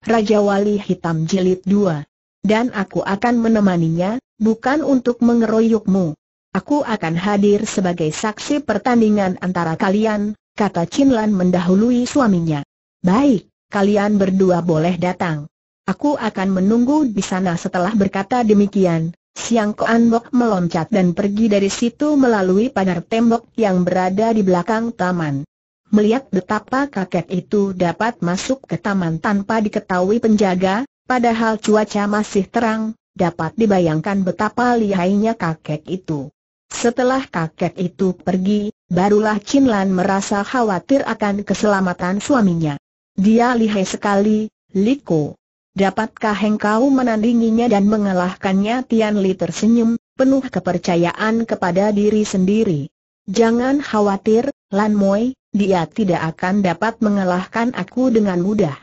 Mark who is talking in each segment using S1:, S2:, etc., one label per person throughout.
S1: Raja Wali Hitam Jilid 2. Dan aku akan menemaninya, bukan untuk mengeroyokmu. Aku akan hadir sebagai saksi pertandingan antara kalian, kata Chin Lan mendahului suaminya. Baik, kalian berdua boleh datang. Aku akan menunggu di sana setelah berkata demikian. Siang Koan Bok meloncat dan pergi dari situ melalui pagar tembok yang berada di belakang taman. Melihat betapa kakek itu dapat masuk ke taman tanpa diketahui penjaga, padahal cuaca masih terang, dapat dibayangkan betapa lihainya kakek itu. Setelah kakek itu pergi, barulah Chin merasa khawatir akan keselamatan suaminya. Dia lihai sekali, Liko. Dapatkah engkau menandinginya dan mengalahkannya? Tian Li tersenyum, penuh kepercayaan kepada diri sendiri. Jangan khawatir, Lan Moi, dia tidak akan dapat mengalahkan aku dengan mudah.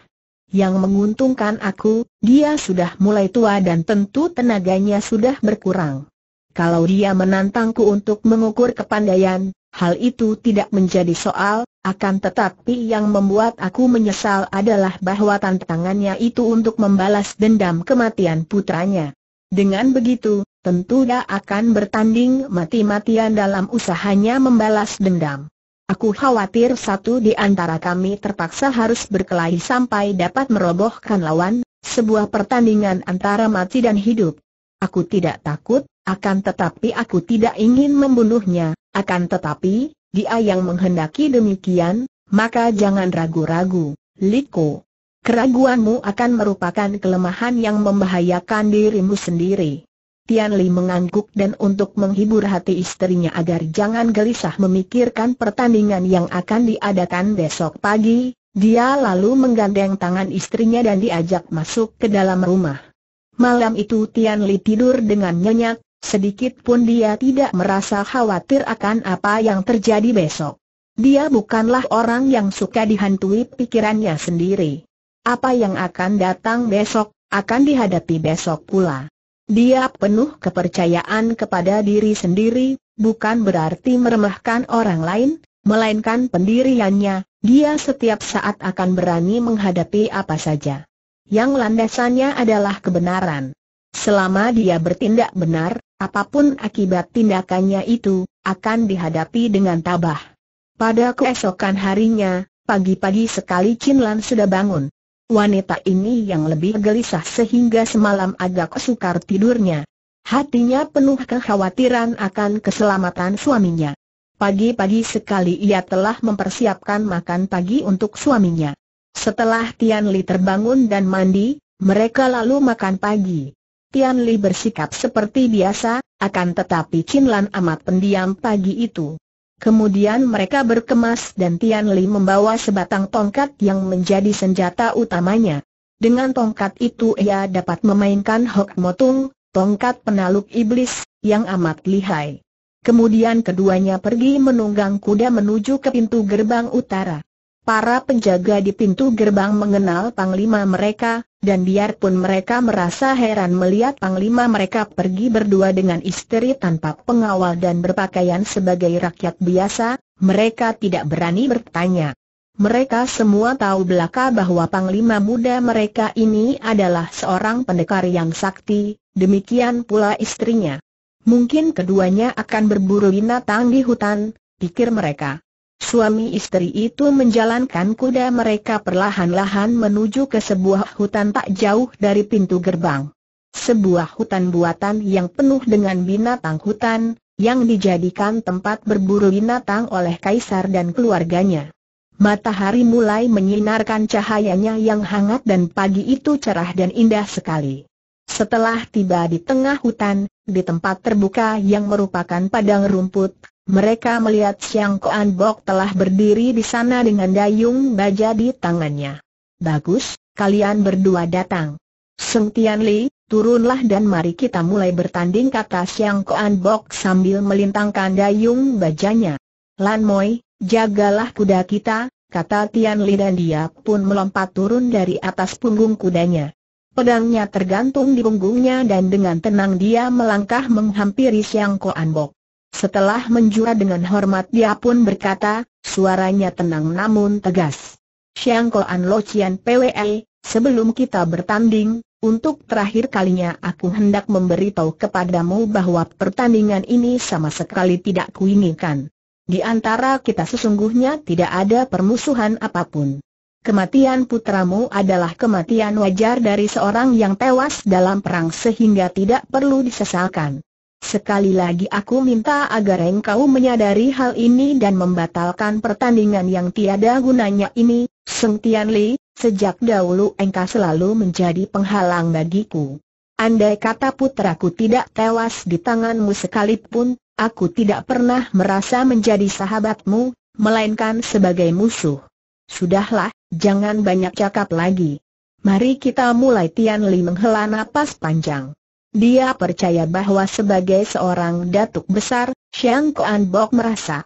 S1: Yang menguntungkan aku, dia sudah mulai tua dan tentu tenaganya sudah berkurang. Kalau dia menantangku untuk mengukur kepandaian, hal itu tidak menjadi soal, akan tetapi yang membuat aku menyesal adalah bahwa tantangannya itu untuk membalas dendam kematian putranya. Dengan begitu, tentu dia akan bertanding mati-matian dalam usahanya membalas dendam. Aku khawatir satu di antara kami terpaksa harus berkelahi sampai dapat merobohkan lawan, sebuah pertandingan antara mati dan hidup. Aku tidak takut, akan tetapi aku tidak ingin membunuhnya, akan tetapi, dia yang menghendaki demikian, maka jangan ragu-ragu, Liko. Keraguanmu akan merupakan kelemahan yang membahayakan dirimu sendiri. Tian Li mengangguk dan untuk menghibur hati istrinya agar jangan gelisah memikirkan pertandingan yang akan diadakan besok pagi, dia lalu menggandeng tangan istrinya dan diajak masuk ke dalam rumah. Malam itu Tian Li tidur dengan nyenyak, sedikit pun dia tidak merasa khawatir akan apa yang terjadi besok. Dia bukanlah orang yang suka dihantui pikirannya sendiri. Apa yang akan datang besok, akan dihadapi besok pula. Dia penuh kepercayaan kepada diri sendiri, bukan berarti meremehkan orang lain, melainkan pendiriannya, dia setiap saat akan berani menghadapi apa saja. Yang landasannya adalah kebenaran. Selama dia bertindak benar, apapun akibat tindakannya itu, akan dihadapi dengan tabah. Pada keesokan harinya, pagi-pagi sekali Chin Lan sudah bangun. Wanita ini yang lebih gelisah sehingga semalam agak sukar tidurnya. Hatinya penuh kekhawatiran akan keselamatan suaminya. Pagi-pagi sekali ia telah mempersiapkan makan pagi untuk suaminya. Setelah Tian Li terbangun dan mandi, mereka lalu makan pagi. Tian Li bersikap seperti biasa, akan tetapi Chin Lan amat pendiam pagi itu. Kemudian mereka berkemas dan Tian Li membawa sebatang tongkat yang menjadi senjata utamanya. Dengan tongkat itu ia dapat memainkan Hok Motung, tongkat penaluk iblis, yang amat lihai. Kemudian keduanya pergi menunggang kuda menuju ke pintu gerbang utara. Para penjaga di pintu gerbang mengenal panglima mereka, dan biarpun mereka merasa heran melihat panglima mereka pergi berdua dengan istri tanpa pengawal dan berpakaian sebagai rakyat biasa, mereka tidak berani bertanya. Mereka semua tahu belaka bahwa panglima muda mereka ini adalah seorang pendekar yang sakti, demikian pula istrinya. Mungkin keduanya akan berburu binatang di hutan, pikir mereka. Suami istri itu menjalankan kuda mereka perlahan-lahan menuju ke sebuah hutan tak jauh dari pintu gerbang. Sebuah hutan buatan yang penuh dengan binatang hutan, yang dijadikan tempat berburu binatang oleh kaisar dan keluarganya. Matahari mulai menyinarkan cahayanya yang hangat dan pagi itu cerah dan indah sekali. Setelah tiba di tengah hutan, di tempat terbuka yang merupakan padang rumput, mereka melihat Siang Koan Bok telah berdiri di sana dengan dayung baja di tangannya. Bagus, kalian berdua datang. Seng Tian Li, turunlah dan mari kita mulai bertanding kata Siang Koan Bok sambil melintangkan dayung bajanya. Lan Moi, jagalah kuda kita, kata Tian Li dan dia pun melompat turun dari atas punggung kudanya. Pedangnya tergantung di punggungnya dan dengan tenang dia melangkah menghampiri Siang Koan Bok. Setelah menjura dengan hormat dia pun berkata, suaranya tenang namun tegas. Siang An Lo Cian PWE, sebelum kita bertanding, untuk terakhir kalinya aku hendak memberitahu kepadamu bahwa pertandingan ini sama sekali tidak kuinginkan. Di antara kita sesungguhnya tidak ada permusuhan apapun. Kematian putramu adalah kematian wajar dari seorang yang tewas dalam perang sehingga tidak perlu disesalkan. Sekali lagi aku minta agar engkau menyadari hal ini dan membatalkan pertandingan yang tiada gunanya ini, Seng Tian Li, sejak dahulu engkau selalu menjadi penghalang bagiku. Andai kata putraku tidak tewas di tanganmu sekalipun, aku tidak pernah merasa menjadi sahabatmu, melainkan sebagai musuh. Sudahlah, jangan banyak cakap lagi. Mari kita mulai Tian Li menghela napas panjang. Dia percaya bahwa sebagai seorang datuk besar, Xiang Kuan Bok merasa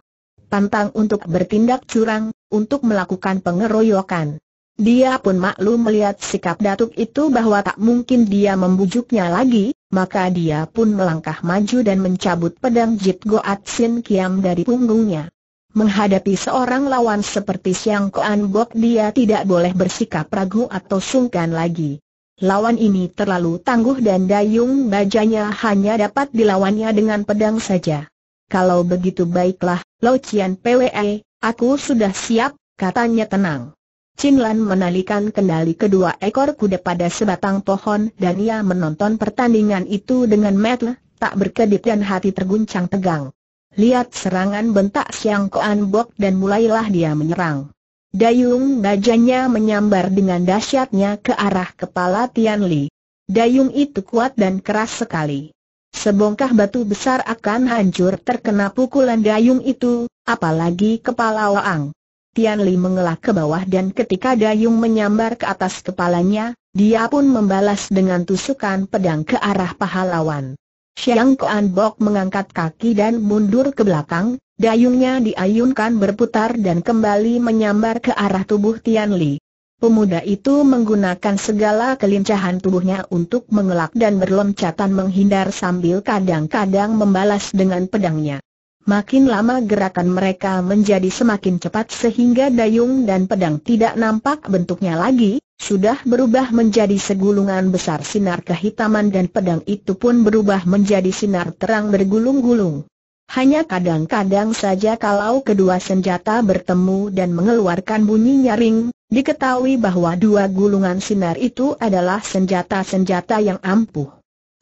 S1: pantang untuk bertindak curang, untuk melakukan pengeroyokan. Dia pun maklum melihat sikap datuk itu bahwa tak mungkin dia membujuknya lagi, maka dia pun melangkah maju dan mencabut pedang Jit Goat Sin Kiam dari punggungnya. Menghadapi seorang lawan seperti Siang Koan Bok dia tidak boleh bersikap ragu atau sungkan lagi lawan ini terlalu tangguh dan dayung bajanya hanya dapat dilawannya dengan pedang saja. Kalau begitu baiklah, Lo Cian PWE, aku sudah siap, katanya tenang. Chin Lan menalikan kendali kedua ekor kuda pada sebatang pohon dan ia menonton pertandingan itu dengan metel, tak berkedip dan hati terguncang tegang. Lihat serangan bentak Siang Koan Bok dan mulailah dia menyerang. Dayung bajanya menyambar dengan dahsyatnya ke arah kepala Tian Li. Dayung itu kuat dan keras sekali. Sebongkah batu besar akan hancur terkena pukulan dayung itu, apalagi kepala Waang. Tian Li mengelak ke bawah dan ketika dayung menyambar ke atas kepalanya, dia pun membalas dengan tusukan pedang ke arah pahlawan. Xiang Kuan Bok mengangkat kaki dan mundur ke belakang, dayungnya diayunkan berputar dan kembali menyambar ke arah tubuh Tian Li. Pemuda itu menggunakan segala kelincahan tubuhnya untuk mengelak dan berloncatan menghindar sambil kadang-kadang membalas dengan pedangnya. Makin lama gerakan mereka menjadi semakin cepat sehingga dayung dan pedang tidak nampak bentuknya lagi, sudah berubah menjadi segulungan besar sinar kehitaman dan pedang itu pun berubah menjadi sinar terang bergulung-gulung. Hanya kadang-kadang saja kalau kedua senjata bertemu dan mengeluarkan bunyi nyaring, diketahui bahwa dua gulungan sinar itu adalah senjata-senjata yang ampuh.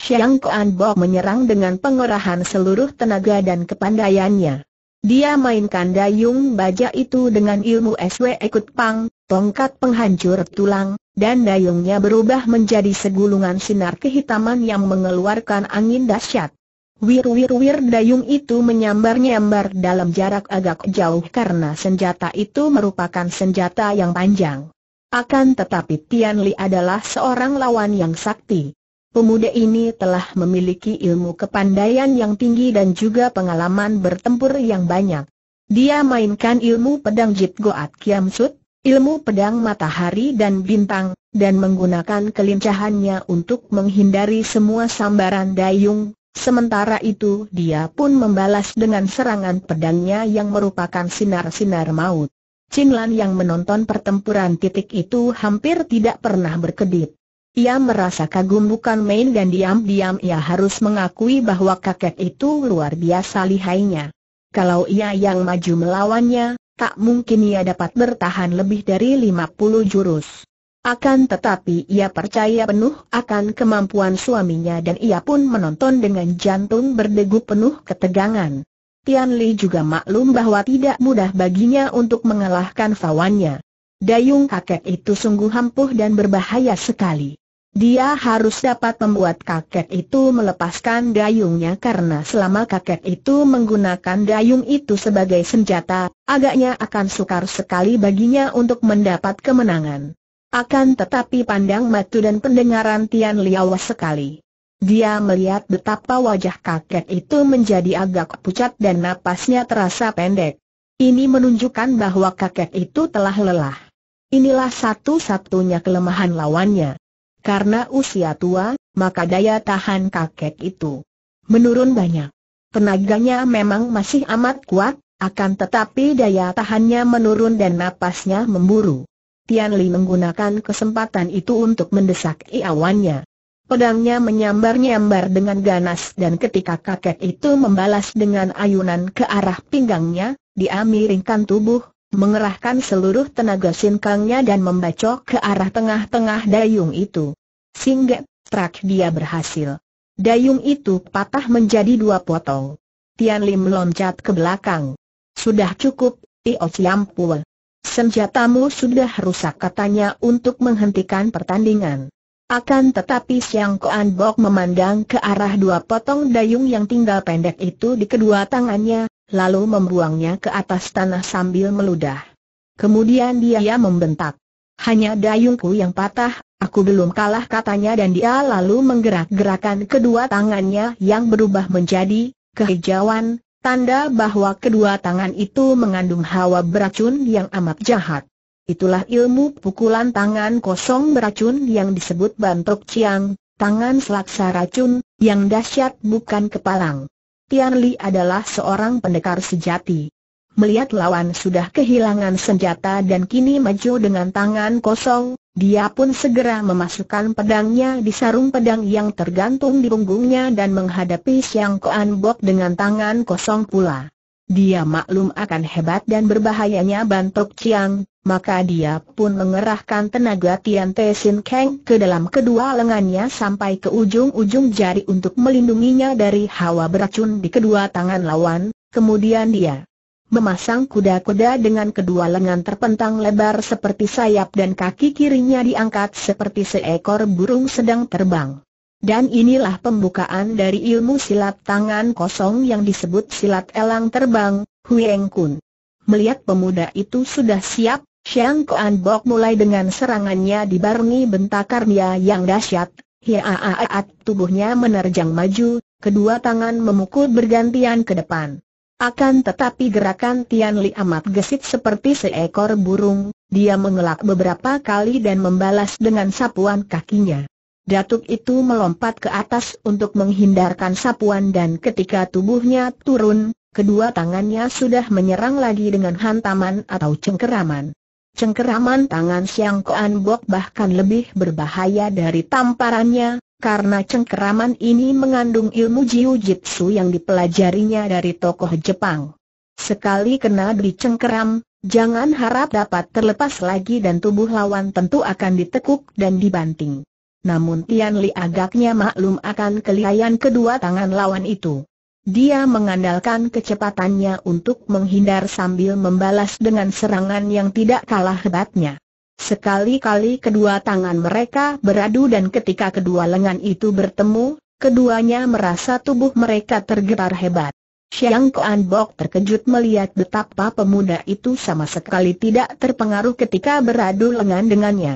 S1: Xiang Kuan menyerang dengan pengerahan seluruh tenaga dan kepandaiannya. Dia mainkan dayung baja itu dengan ilmu SW ikut Pang, tongkat penghancur tulang, dan dayungnya berubah menjadi segulungan sinar kehitaman yang mengeluarkan angin dahsyat. Wir-wir-wir dayung itu menyambar-nyambar dalam jarak agak jauh karena senjata itu merupakan senjata yang panjang. Akan tetapi Tian Li adalah seorang lawan yang sakti. Pemuda ini telah memiliki ilmu kepandaian yang tinggi dan juga pengalaman bertempur yang banyak. Dia mainkan ilmu pedang Jit Goat Kiam Sut, ilmu pedang matahari dan bintang, dan menggunakan kelincahannya untuk menghindari semua sambaran dayung Sementara itu dia pun membalas dengan serangan pedangnya yang merupakan sinar-sinar maut. Chin Lan yang menonton pertempuran titik itu hampir tidak pernah berkedip. Ia merasa kagum bukan main dan diam-diam ia harus mengakui bahwa kakek itu luar biasa lihainya. Kalau ia yang maju melawannya, tak mungkin ia dapat bertahan lebih dari 50 jurus. Akan tetapi ia percaya penuh akan kemampuan suaminya dan ia pun menonton dengan jantung berdegup penuh ketegangan. Tian Li juga maklum bahwa tidak mudah baginya untuk mengalahkan fawannya. Dayung kakek itu sungguh ampuh dan berbahaya sekali. Dia harus dapat membuat kakek itu melepaskan dayungnya karena selama kakek itu menggunakan dayung itu sebagai senjata, agaknya akan sukar sekali baginya untuk mendapat kemenangan. Akan tetapi pandang matu dan pendengaran Tian Liao sekali. Dia melihat betapa wajah kakek itu menjadi agak pucat dan napasnya terasa pendek. Ini menunjukkan bahwa kakek itu telah lelah. Inilah satu-satunya kelemahan lawannya. Karena usia tua, maka daya tahan kakek itu menurun banyak. Tenaganya memang masih amat kuat, akan tetapi daya tahannya menurun dan napasnya memburu. Tian Li menggunakan kesempatan itu untuk mendesak iawannya. Pedangnya menyambar-nyambar dengan ganas dan ketika kakek itu membalas dengan ayunan ke arah pinggangnya, dia miringkan tubuh, mengerahkan seluruh tenaga sinkangnya dan membacok ke arah tengah-tengah dayung itu. sehingga trak dia berhasil. Dayung itu patah menjadi dua potong. Tian Lim loncat ke belakang. Sudah cukup, Tio Chiampul. Senjatamu sudah rusak katanya untuk menghentikan pertandingan. Akan tetapi Siang Koan Bok memandang ke arah dua potong dayung yang tinggal pendek itu di kedua tangannya, lalu membuangnya ke atas tanah sambil meludah. Kemudian dia membentak. Hanya dayungku yang patah, aku belum kalah katanya dan dia lalu menggerak-gerakan kedua tangannya yang berubah menjadi kehijauan, Tanda bahwa kedua tangan itu mengandung hawa beracun yang amat jahat. Itulah ilmu pukulan tangan kosong beracun yang disebut bantok ciang, tangan selaksa racun, yang dahsyat bukan kepalang. Tian Li adalah seorang pendekar sejati. Melihat lawan sudah kehilangan senjata dan kini maju dengan tangan kosong, dia pun segera memasukkan pedangnya di sarung pedang yang tergantung di punggungnya dan menghadapi Siang Koan Bok dengan tangan kosong pula. Dia maklum akan hebat dan berbahayanya bantok Chiang, maka dia pun mengerahkan tenaga Tian Te Sin Kang ke dalam kedua lengannya sampai ke ujung-ujung jari untuk melindunginya dari hawa beracun di kedua tangan lawan, kemudian dia memasang kuda-kuda dengan kedua lengan terpentang lebar seperti sayap dan kaki kirinya diangkat seperti seekor burung sedang terbang. Dan inilah pembukaan dari ilmu silat tangan kosong yang disebut silat elang terbang, Huyeng Kun. Melihat pemuda itu sudah siap, Xiang Kuan Bok mulai dengan serangannya dibarengi bentakarnya yang dahsyat. Hiaaat tubuhnya menerjang maju, kedua tangan memukul bergantian ke depan. Akan tetapi gerakan Tian Li amat gesit seperti seekor burung, dia mengelak beberapa kali dan membalas dengan sapuan kakinya. Datuk itu melompat ke atas untuk menghindarkan sapuan dan ketika tubuhnya turun, kedua tangannya sudah menyerang lagi dengan hantaman atau cengkeraman. Cengkeraman tangan Siang Koan Bok bahkan lebih berbahaya dari tamparannya, karena cengkeraman ini mengandung ilmu jiu-jitsu yang dipelajarinya dari tokoh Jepang. Sekali kena dicengkeram, jangan harap dapat terlepas lagi dan tubuh lawan tentu akan ditekuk dan dibanting. Namun Tian Li agaknya maklum akan kelihayan kedua tangan lawan itu. Dia mengandalkan kecepatannya untuk menghindar sambil membalas dengan serangan yang tidak kalah hebatnya. Sekali-kali kedua tangan mereka beradu dan ketika kedua lengan itu bertemu, keduanya merasa tubuh mereka tergetar hebat. Xiang Kuan Bok terkejut melihat betapa pemuda itu sama sekali tidak terpengaruh ketika beradu lengan dengannya.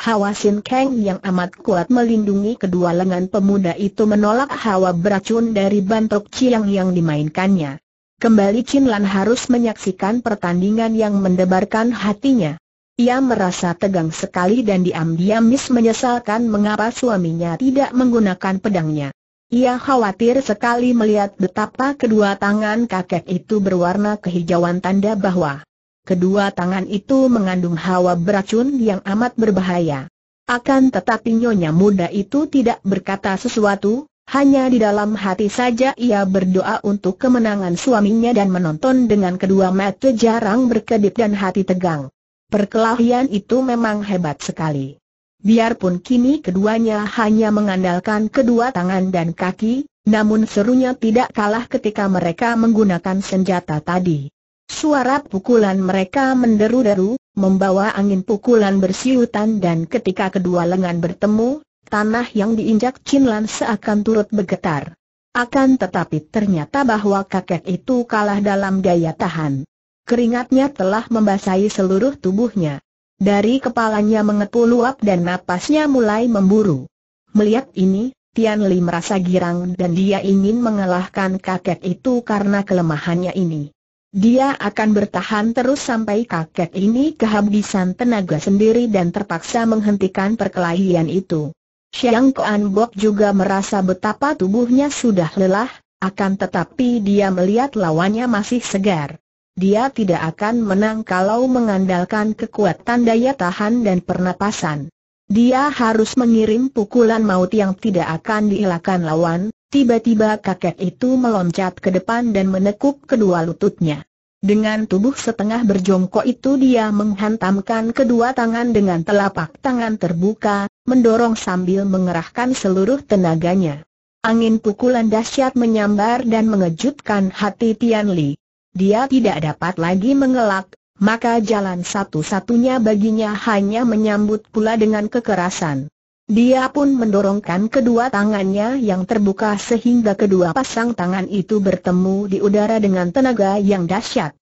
S1: Hawa Sin Kang yang amat kuat melindungi kedua lengan pemuda itu menolak hawa beracun dari bantok Chiang yang dimainkannya. Kembali Chin Lan harus menyaksikan pertandingan yang mendebarkan hatinya. Ia merasa tegang sekali dan diam-diam mis menyesalkan mengapa suaminya tidak menggunakan pedangnya. Ia khawatir sekali melihat betapa kedua tangan kakek itu berwarna kehijauan tanda bahwa kedua tangan itu mengandung hawa beracun yang amat berbahaya. Akan tetapi nyonya muda itu tidak berkata sesuatu, hanya di dalam hati saja ia berdoa untuk kemenangan suaminya dan menonton dengan kedua mata jarang berkedip dan hati tegang. Perkelahian itu memang hebat sekali. Biarpun kini keduanya hanya mengandalkan kedua tangan dan kaki, namun serunya tidak kalah ketika mereka menggunakan senjata tadi. Suara pukulan mereka menderu-deru, membawa angin pukulan bersiutan dan ketika kedua lengan bertemu, tanah yang diinjak Chin seakan turut bergetar. Akan tetapi ternyata bahwa kakek itu kalah dalam daya tahan. Keringatnya telah membasahi seluruh tubuhnya. Dari kepalanya mengepul luap dan napasnya mulai memburu. Melihat ini, Tian Li merasa girang dan dia ingin mengalahkan kakek itu karena kelemahannya ini. Dia akan bertahan terus sampai kakek ini kehabisan tenaga sendiri dan terpaksa menghentikan perkelahian itu. Xiang Kuan Bok juga merasa betapa tubuhnya sudah lelah, akan tetapi dia melihat lawannya masih segar dia tidak akan menang kalau mengandalkan kekuatan daya tahan dan pernapasan. Dia harus mengirim pukulan maut yang tidak akan dielakkan lawan, tiba-tiba kakek itu meloncat ke depan dan menekuk kedua lututnya. Dengan tubuh setengah berjongkok itu dia menghantamkan kedua tangan dengan telapak tangan terbuka, mendorong sambil mengerahkan seluruh tenaganya. Angin pukulan dahsyat menyambar dan mengejutkan hati Tian Li dia tidak dapat lagi mengelak, maka jalan satu-satunya baginya hanya menyambut pula dengan kekerasan. Dia pun mendorongkan kedua tangannya yang terbuka sehingga kedua pasang tangan itu bertemu di udara dengan tenaga yang dahsyat.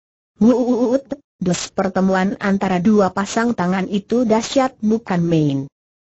S1: Wuuut, dos pertemuan antara dua pasang tangan itu dahsyat bukan main.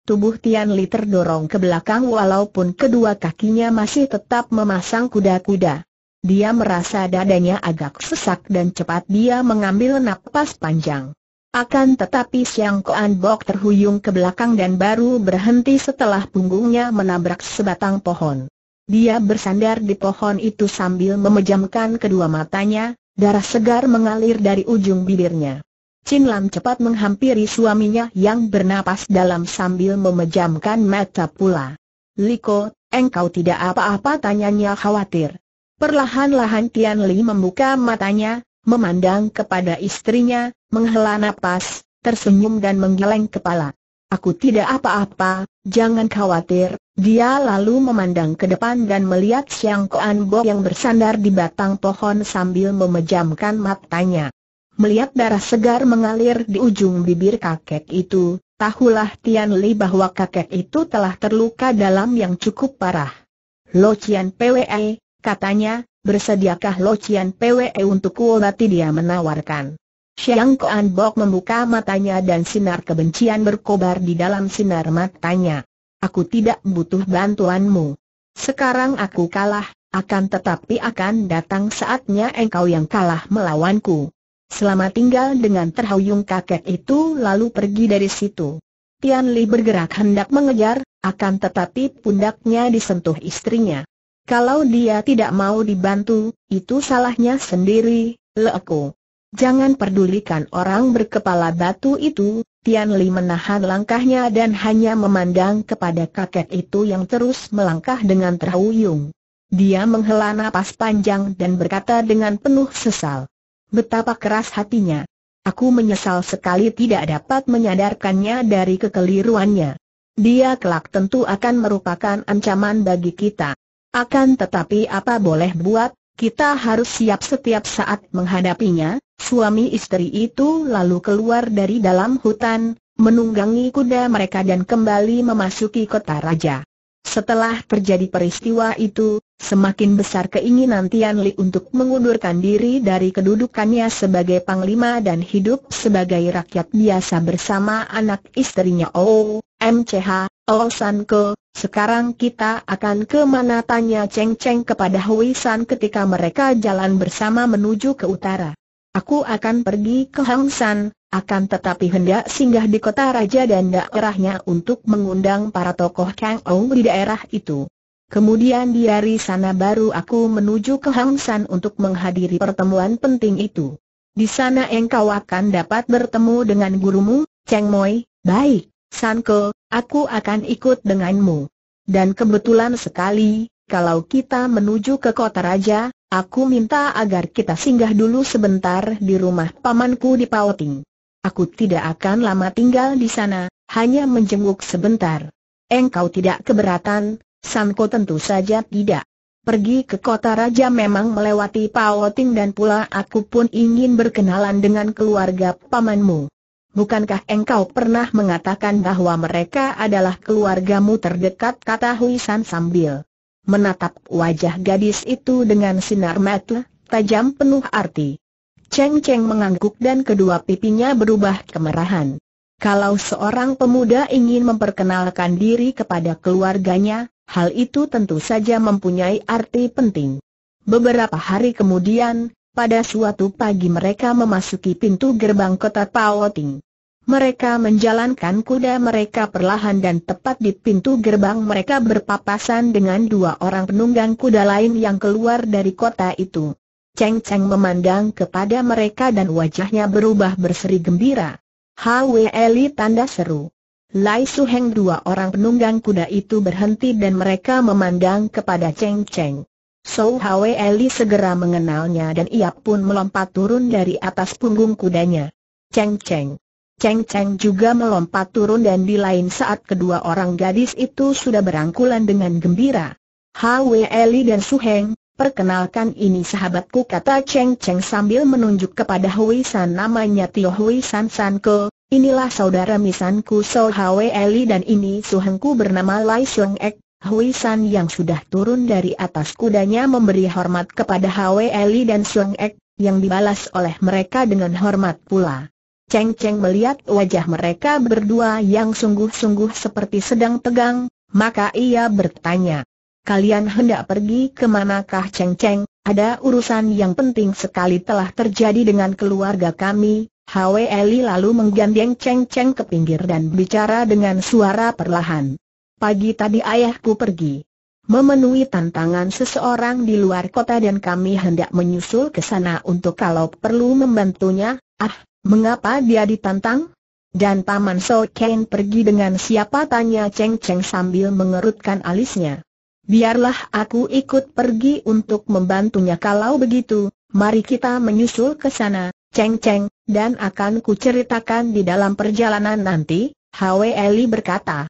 S1: Tubuh Tian Li terdorong ke belakang walaupun kedua kakinya masih tetap memasang kuda-kuda. Dia merasa dadanya agak sesak dan cepat dia mengambil napas panjang. Akan tetapi Siang Koan Bok terhuyung ke belakang dan baru berhenti setelah punggungnya menabrak sebatang pohon. Dia bersandar di pohon itu sambil memejamkan kedua matanya, darah segar mengalir dari ujung bibirnya. Chin Lam cepat menghampiri suaminya yang bernapas dalam sambil memejamkan mata pula. Liko, engkau tidak apa-apa tanyanya khawatir. Perlahan-lahan Tian Li membuka matanya, memandang kepada istrinya, menghela napas, tersenyum dan menggeleng kepala. Aku tidak apa-apa, jangan khawatir, dia lalu memandang ke depan dan melihat Siang Koan Bo yang bersandar di batang pohon sambil memejamkan matanya. Melihat darah segar mengalir di ujung bibir kakek itu, tahulah Tian Li bahwa kakek itu telah terluka dalam yang cukup parah. Lo Cian Pwe, katanya, bersediakah Lo Cian PWE untuk kuobati dia menawarkan. Siang Koan Bok membuka matanya dan sinar kebencian berkobar di dalam sinar matanya. Aku tidak butuh bantuanmu. Sekarang aku kalah, akan tetapi akan datang saatnya engkau yang kalah melawanku. Selama tinggal dengan terhuyung kakek itu lalu pergi dari situ. Tian Li bergerak hendak mengejar, akan tetapi pundaknya disentuh istrinya. Kalau dia tidak mau dibantu, itu salahnya sendiri, leku. Jangan pedulikan orang berkepala batu itu, Tian Li menahan langkahnya dan hanya memandang kepada kakek itu yang terus melangkah dengan terhuyung. Dia menghela napas panjang dan berkata dengan penuh sesal. Betapa keras hatinya. Aku menyesal sekali tidak dapat menyadarkannya dari kekeliruannya. Dia kelak tentu akan merupakan ancaman bagi kita. Akan tetapi apa boleh buat, kita harus siap setiap saat menghadapinya, suami istri itu lalu keluar dari dalam hutan, menunggangi kuda mereka dan kembali memasuki kota raja. Setelah terjadi peristiwa itu, semakin besar keinginan Tian Li untuk mengundurkan diri dari kedudukannya sebagai panglima dan hidup sebagai rakyat biasa bersama anak istrinya O, MCH, Oh San Ke, sekarang kita akan ke mana tanya Cheng Cheng kepada Hui San ketika mereka jalan bersama menuju ke utara. Aku akan pergi ke Hang San, akan tetapi hendak singgah di kota raja dan daerahnya untuk mengundang para tokoh Kang Ou di daerah itu. Kemudian dari sana baru aku menuju ke Hang San untuk menghadiri pertemuan penting itu. Di sana engkau akan dapat bertemu dengan gurumu, Cheng Moi. Baik. Sanko, aku akan ikut denganmu. Dan kebetulan sekali, kalau kita menuju ke kota raja, aku minta agar kita singgah dulu sebentar di rumah pamanku di Pauting. Aku tidak akan lama tinggal di sana, hanya menjenguk sebentar. Engkau tidak keberatan, Sanko tentu saja tidak. Pergi ke kota raja memang melewati Pauting dan pula aku pun ingin berkenalan dengan keluarga pamanmu. Bukankah engkau pernah mengatakan bahwa mereka adalah keluargamu terdekat kata Hui San sambil menatap wajah gadis itu dengan sinar mata tajam penuh arti. Cheng Cheng mengangguk dan kedua pipinya berubah kemerahan. Kalau seorang pemuda ingin memperkenalkan diri kepada keluarganya, hal itu tentu saja mempunyai arti penting. Beberapa hari kemudian, pada suatu pagi mereka memasuki pintu gerbang kota Pao Ting. Mereka menjalankan kuda mereka perlahan dan tepat di pintu gerbang mereka berpapasan dengan dua orang penunggang kuda lain yang keluar dari kota itu. Cheng Cheng memandang kepada mereka dan wajahnya berubah berseri gembira. Hwe Eli tanda seru. Lai Su Heng dua orang penunggang kuda itu berhenti dan mereka memandang kepada Cheng Cheng. So Hwe Eli segera mengenalnya dan ia pun melompat turun dari atas punggung kudanya. Cheng Cheng, Cheng Cheng juga melompat turun dan di lain saat kedua orang gadis itu sudah berangkulan dengan gembira. Hwe Eli dan Su Heng, perkenalkan ini sahabatku kata Cheng Cheng sambil menunjuk kepada Hwe San namanya Tio Hwe San San Ke, Inilah saudara misanku So Hwe Eli dan ini suhengku bernama Lai Xiong Ek, Hui San yang sudah turun dari atas kudanya memberi hormat kepada Hwe Eli dan Sung Ek, yang dibalas oleh mereka dengan hormat pula. Cheng Cheng melihat wajah mereka berdua yang sungguh-sungguh seperti sedang tegang, maka ia bertanya. Kalian hendak pergi manakah Cheng Cheng? Ada urusan yang penting sekali telah terjadi dengan keluarga kami. Hwe Eli lalu menggandeng Cheng Cheng ke pinggir dan bicara dengan suara perlahan. Pagi tadi ayahku pergi memenuhi tantangan seseorang di luar kota dan kami hendak menyusul ke sana untuk kalau perlu membantunya. Ah, mengapa dia ditantang? Dan Paman So Ken pergi dengan siapa tanya Cheng Cheng sambil mengerutkan alisnya. Biarlah aku ikut pergi untuk membantunya kalau begitu, mari kita menyusul ke sana, Cheng Cheng, dan akan kuceritakan di dalam perjalanan nanti, Hwe Eli berkata.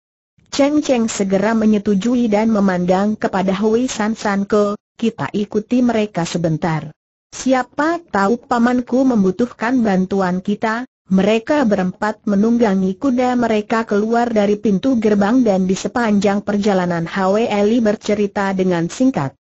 S1: Cheng Cheng segera menyetujui dan memandang kepada Hui San San Ke, kita ikuti mereka sebentar. Siapa tahu pamanku membutuhkan bantuan kita, mereka berempat menunggangi kuda mereka keluar dari pintu gerbang dan di sepanjang perjalanan Hwe Eli bercerita dengan singkat.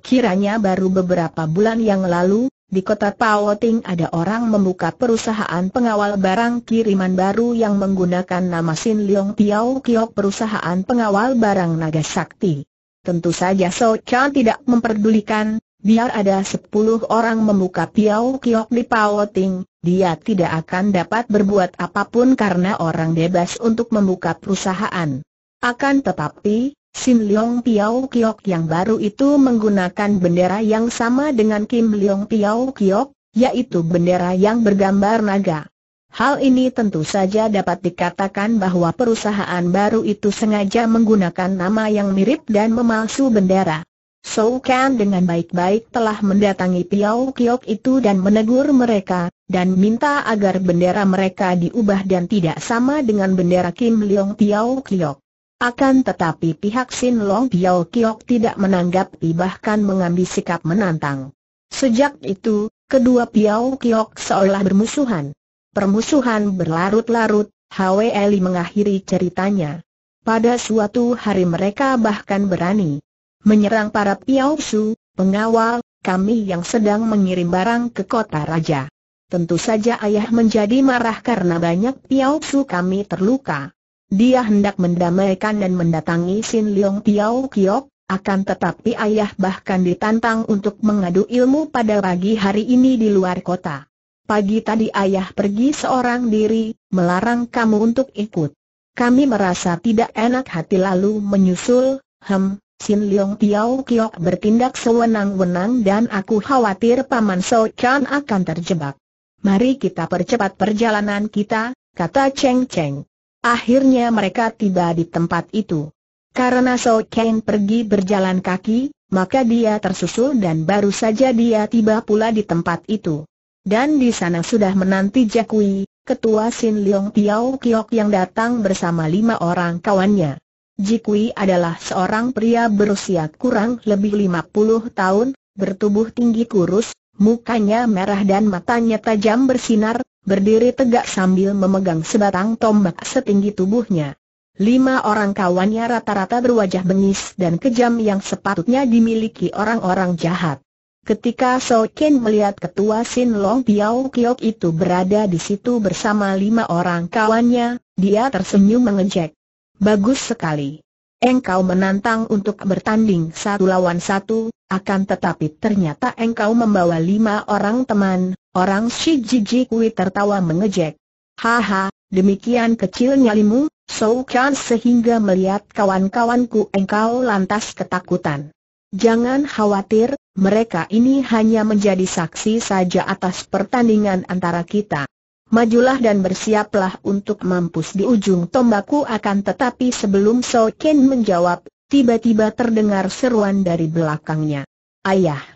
S1: Kiranya baru beberapa bulan yang lalu, di kota Pawoting ada orang membuka perusahaan pengawal barang kiriman baru yang menggunakan nama Sin Leong Piao Kiok perusahaan pengawal barang naga sakti. Tentu saja So Chan tidak memperdulikan, biar ada 10 orang membuka Piao Kiok di Pawoting, dia tidak akan dapat berbuat apapun karena orang bebas untuk membuka perusahaan. Akan tetapi, Sin Leong Piao Kiok yang baru itu menggunakan bendera yang sama dengan Kim Leong Piao Kiok, yaitu bendera yang bergambar naga. Hal ini tentu saja dapat dikatakan bahwa perusahaan baru itu sengaja menggunakan nama yang mirip dan memalsu bendera. So Kan dengan baik-baik telah mendatangi Piao Kiok itu dan menegur mereka, dan minta agar bendera mereka diubah dan tidak sama dengan bendera Kim Leong Piao Kiok. Akan tetapi pihak Sin Long Biao Kiok tidak menanggapi bahkan mengambil sikap menantang. Sejak itu, kedua Biao Kiok seolah bermusuhan. Permusuhan berlarut-larut, Hwe Eli mengakhiri ceritanya. Pada suatu hari mereka bahkan berani menyerang para Piao Su, pengawal, kami yang sedang mengirim barang ke kota raja. Tentu saja ayah menjadi marah karena banyak Piao Su kami terluka. Dia hendak mendamaikan dan mendatangi Sin Leong Tiao Kiok, akan tetapi ayah bahkan ditantang untuk mengadu ilmu pada pagi hari ini di luar kota. Pagi tadi ayah pergi seorang diri, melarang kamu untuk ikut. Kami merasa tidak enak hati lalu menyusul, hem, Sin Leong Tiao Kiok bertindak sewenang-wenang dan aku khawatir Paman So Chan akan terjebak. Mari kita percepat perjalanan kita, kata Cheng Cheng. Akhirnya mereka tiba di tempat itu. Karena So Kang pergi berjalan kaki, maka dia tersusul dan baru saja dia tiba pula di tempat itu. Dan di sana sudah menanti Jakui, ketua Sin Leong Tiao Kiok yang datang bersama lima orang kawannya. Jikui adalah seorang pria berusia kurang lebih lima puluh tahun, bertubuh tinggi kurus, mukanya merah dan matanya tajam bersinar, berdiri tegak sambil memegang sebatang tombak setinggi tubuhnya. Lima orang kawannya rata-rata berwajah bengis dan kejam yang sepatutnya dimiliki orang-orang jahat. Ketika So Ken melihat ketua Sin Long Piao Kiok itu berada di situ bersama lima orang kawannya, dia tersenyum mengejek. Bagus sekali. Engkau menantang untuk bertanding satu lawan satu, akan tetapi ternyata engkau membawa lima orang teman, Orang si Jiji Kui tertawa mengejek. Haha, demikian kecil nyalimu, Soukan sehingga melihat kawan-kawanku engkau lantas ketakutan. Jangan khawatir, mereka ini hanya menjadi saksi saja atas pertandingan antara kita. Majulah dan bersiaplah untuk mampus di ujung tombakku akan tetapi sebelum So Ken menjawab, tiba-tiba terdengar seruan dari belakangnya. Ayah!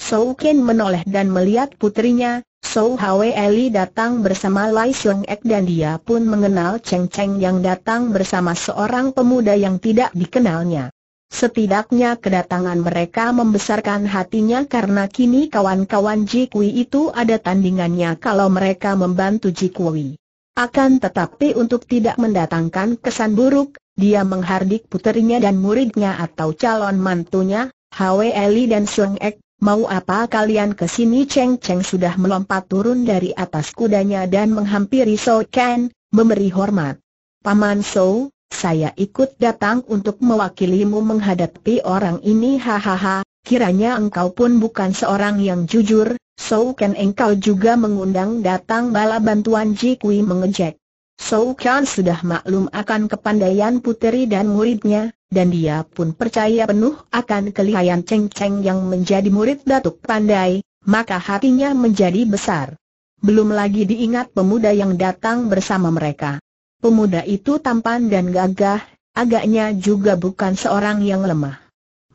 S1: Sou Ken menoleh dan melihat putrinya, Sou Hwe Eli datang bersama Lai Siong Ek dan dia pun mengenal Cheng Cheng yang datang bersama seorang pemuda yang tidak dikenalnya. Setidaknya kedatangan mereka membesarkan hatinya karena kini kawan-kawan Jikui itu ada tandingannya kalau mereka membantu Jikui. Akan tetapi untuk tidak mendatangkan kesan buruk, dia menghardik putrinya dan muridnya atau calon mantunya, Hwe Eli dan Siong Ek, Mau apa kalian ke sini? Cheng Cheng sudah melompat turun dari atas kudanya dan menghampiri So Ken, memberi hormat. Paman So, saya ikut datang untuk mewakilimu menghadapi orang ini hahaha, kiranya engkau pun bukan seorang yang jujur, So Ken engkau juga mengundang datang bala bantuan Ji Kui mengejek. Sou Kian sudah maklum akan kepandaian puteri dan muridnya, dan dia pun percaya penuh akan kelihayan Cheng Cheng yang menjadi murid Datuk Pandai, maka hatinya menjadi besar. Belum lagi diingat pemuda yang datang bersama mereka. Pemuda itu tampan dan gagah, agaknya juga bukan seorang yang lemah.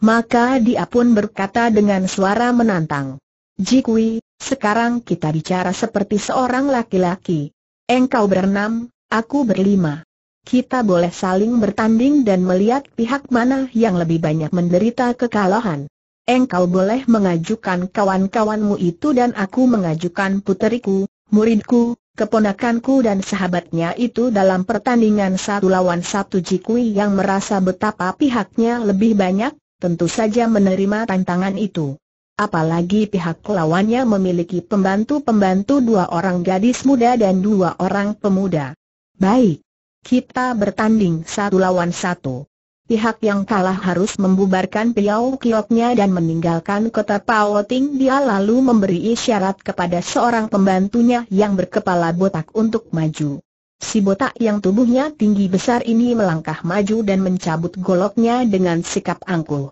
S1: Maka dia pun berkata dengan suara menantang. Jikui, sekarang kita bicara seperti seorang laki-laki. Engkau berenam, Aku berlima. Kita boleh saling bertanding dan melihat pihak mana yang lebih banyak menderita kekalahan. Engkau boleh mengajukan kawan-kawanmu itu dan aku mengajukan puteriku, muridku, keponakanku dan sahabatnya itu dalam pertandingan satu lawan satu Jikui yang merasa betapa pihaknya lebih banyak, tentu saja menerima tantangan itu. Apalagi pihak lawannya memiliki pembantu-pembantu dua orang gadis muda dan dua orang pemuda. Baik. Kita bertanding satu lawan satu. Pihak yang kalah harus membubarkan piau kioknya dan meninggalkan kota Pawoting dia lalu memberi isyarat kepada seorang pembantunya yang berkepala botak untuk maju. Si botak yang tubuhnya tinggi besar ini melangkah maju dan mencabut goloknya dengan sikap angkuh.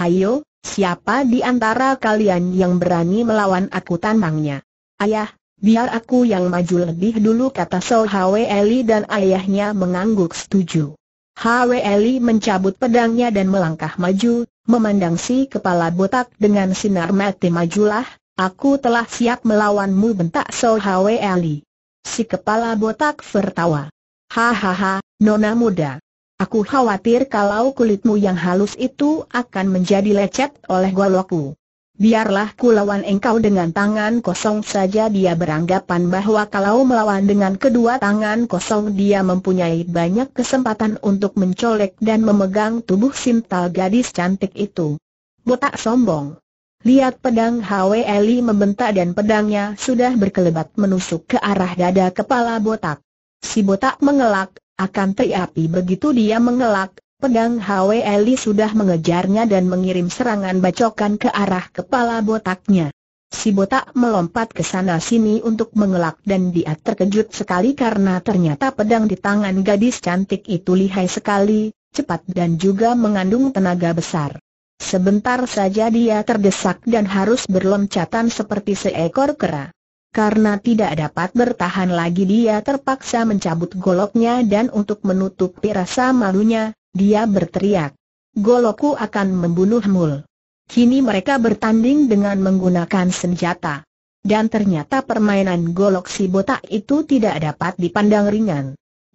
S1: Hayo, siapa di antara kalian yang berani melawan aku tantangnya? Ayah, Biar aku yang maju lebih dulu kata So Hwe Eli dan ayahnya mengangguk setuju. Hwe Eli mencabut pedangnya dan melangkah maju, memandang si kepala botak dengan sinar mati majulah, aku telah siap melawanmu bentak So Hwe Eli. Si kepala botak tertawa. Hahaha, nona muda. Aku khawatir kalau kulitmu yang halus itu akan menjadi lecet oleh golokku. Biarlah ku lawan engkau dengan tangan kosong saja dia beranggapan bahwa kalau melawan dengan kedua tangan kosong dia mempunyai banyak kesempatan untuk mencolek dan memegang tubuh sintal gadis cantik itu. Botak sombong. Lihat pedang Hwe Eli membentak dan pedangnya sudah berkelebat menusuk ke arah dada kepala botak. Si botak mengelak, akan teriapi begitu dia mengelak, Pedang Hwe Eli sudah mengejarnya dan mengirim serangan bacokan ke arah kepala botaknya. Si botak melompat ke sana sini untuk mengelak dan dia terkejut sekali karena ternyata pedang di tangan gadis cantik itu lihai sekali, cepat dan juga mengandung tenaga besar. Sebentar saja dia terdesak dan harus berloncatan seperti seekor kera. Karena tidak dapat bertahan lagi dia terpaksa mencabut goloknya dan untuk menutup rasa malunya, dia berteriak. Goloku akan membunuh Mul. Kini mereka bertanding dengan menggunakan senjata. Dan ternyata permainan golok si botak itu tidak dapat dipandang ringan.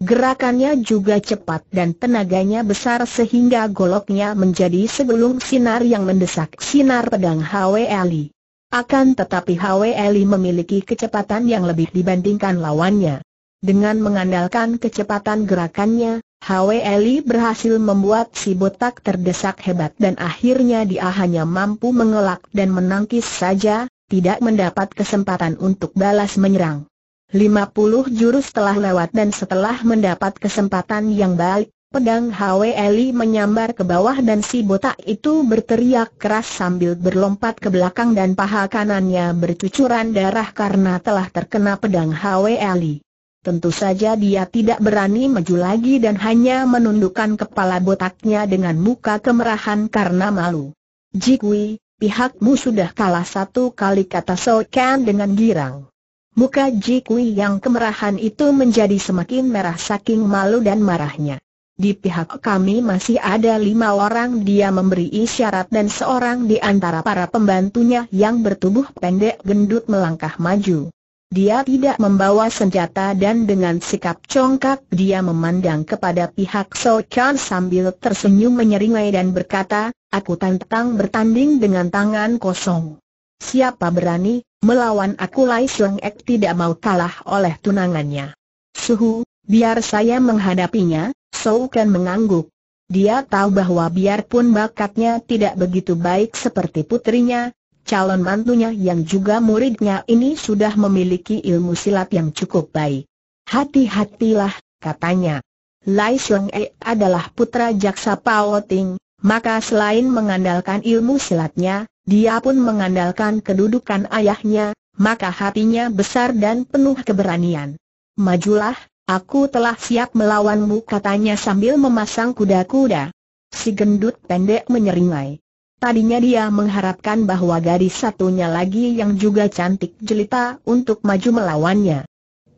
S1: Gerakannya juga cepat dan tenaganya besar sehingga goloknya menjadi segulung sinar yang mendesak sinar pedang Hwe Ali. Akan tetapi Hwe Ali memiliki kecepatan yang lebih dibandingkan lawannya. Dengan mengandalkan kecepatan gerakannya, Hwe Eli berhasil membuat si botak terdesak hebat dan akhirnya dia hanya mampu mengelak dan menangkis saja, tidak mendapat kesempatan untuk balas menyerang. 50 jurus telah lewat dan setelah mendapat kesempatan yang baik, pedang Hwe Eli menyambar ke bawah dan si botak itu berteriak keras sambil berlompat ke belakang dan paha kanannya bercucuran darah karena telah terkena pedang Hwe Eli. Tentu saja dia tidak berani maju lagi dan hanya menundukkan kepala botaknya dengan muka kemerahan karena malu. Jikui, pihakmu sudah kalah satu kali kata Sokan dengan girang. Muka Jikui yang kemerahan itu menjadi semakin merah saking malu dan marahnya. Di pihak kami masih ada lima orang dia memberi isyarat dan seorang di antara para pembantunya yang bertubuh pendek gendut melangkah maju. Dia tidak membawa senjata dan dengan sikap congkak dia memandang kepada pihak So Chan sambil tersenyum menyeringai dan berkata, aku tantang bertanding dengan tangan kosong. Siapa berani, melawan aku Lai Seng Ek tidak mau kalah oleh tunangannya. Suhu, biar saya menghadapinya, So Chan mengangguk. Dia tahu bahwa biarpun bakatnya tidak begitu baik seperti putrinya, calon mantunya yang juga muridnya ini sudah memiliki ilmu silat yang cukup baik. Hati-hatilah, katanya. Lai Siong E adalah putra jaksa Pao Ting, maka selain mengandalkan ilmu silatnya, dia pun mengandalkan kedudukan ayahnya, maka hatinya besar dan penuh keberanian. Majulah, aku telah siap melawanmu katanya sambil memasang kuda-kuda. Si gendut pendek menyeringai. Tadinya dia mengharapkan bahwa gadis satunya lagi yang juga cantik jelita untuk maju melawannya.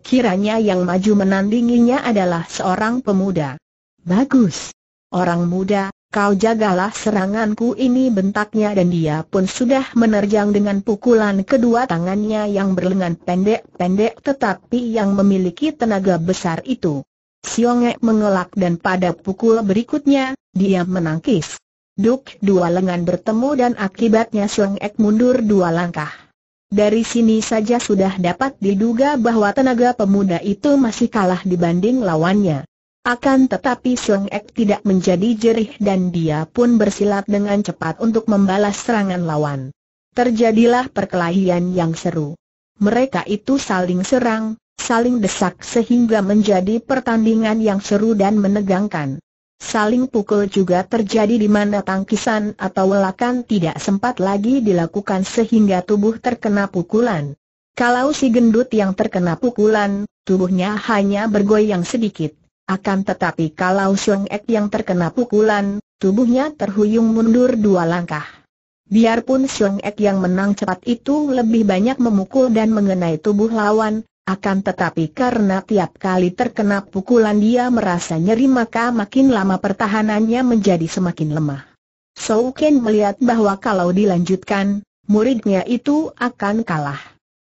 S1: Kiranya yang maju menandinginya adalah seorang pemuda. Bagus. Orang muda, kau jagalah seranganku ini bentaknya dan dia pun sudah menerjang dengan pukulan kedua tangannya yang berlengan pendek-pendek tetapi yang memiliki tenaga besar itu. Siongek mengelak dan pada pukul berikutnya, dia menangkis. Duk dua lengan bertemu dan akibatnya Siong Ek mundur dua langkah. Dari sini saja sudah dapat diduga bahwa tenaga pemuda itu masih kalah dibanding lawannya. Akan tetapi Siong Ek tidak menjadi jerih dan dia pun bersilat dengan cepat untuk membalas serangan lawan. Terjadilah perkelahian yang seru. Mereka itu saling serang, saling desak sehingga menjadi pertandingan yang seru dan menegangkan. Saling pukul juga terjadi di mana tangkisan atau welakan tidak sempat lagi dilakukan sehingga tubuh terkena pukulan. Kalau si gendut yang terkena pukulan, tubuhnya hanya bergoyang sedikit. Akan tetapi kalau Siong Ek yang terkena pukulan, tubuhnya terhuyung mundur dua langkah. Biarpun Siong Ek yang menang cepat itu lebih banyak memukul dan mengenai tubuh lawan, akan tetapi karena tiap kali terkena pukulan dia merasa nyeri maka makin lama pertahanannya menjadi semakin lemah. Sou Ken melihat bahwa kalau dilanjutkan, muridnya itu akan kalah.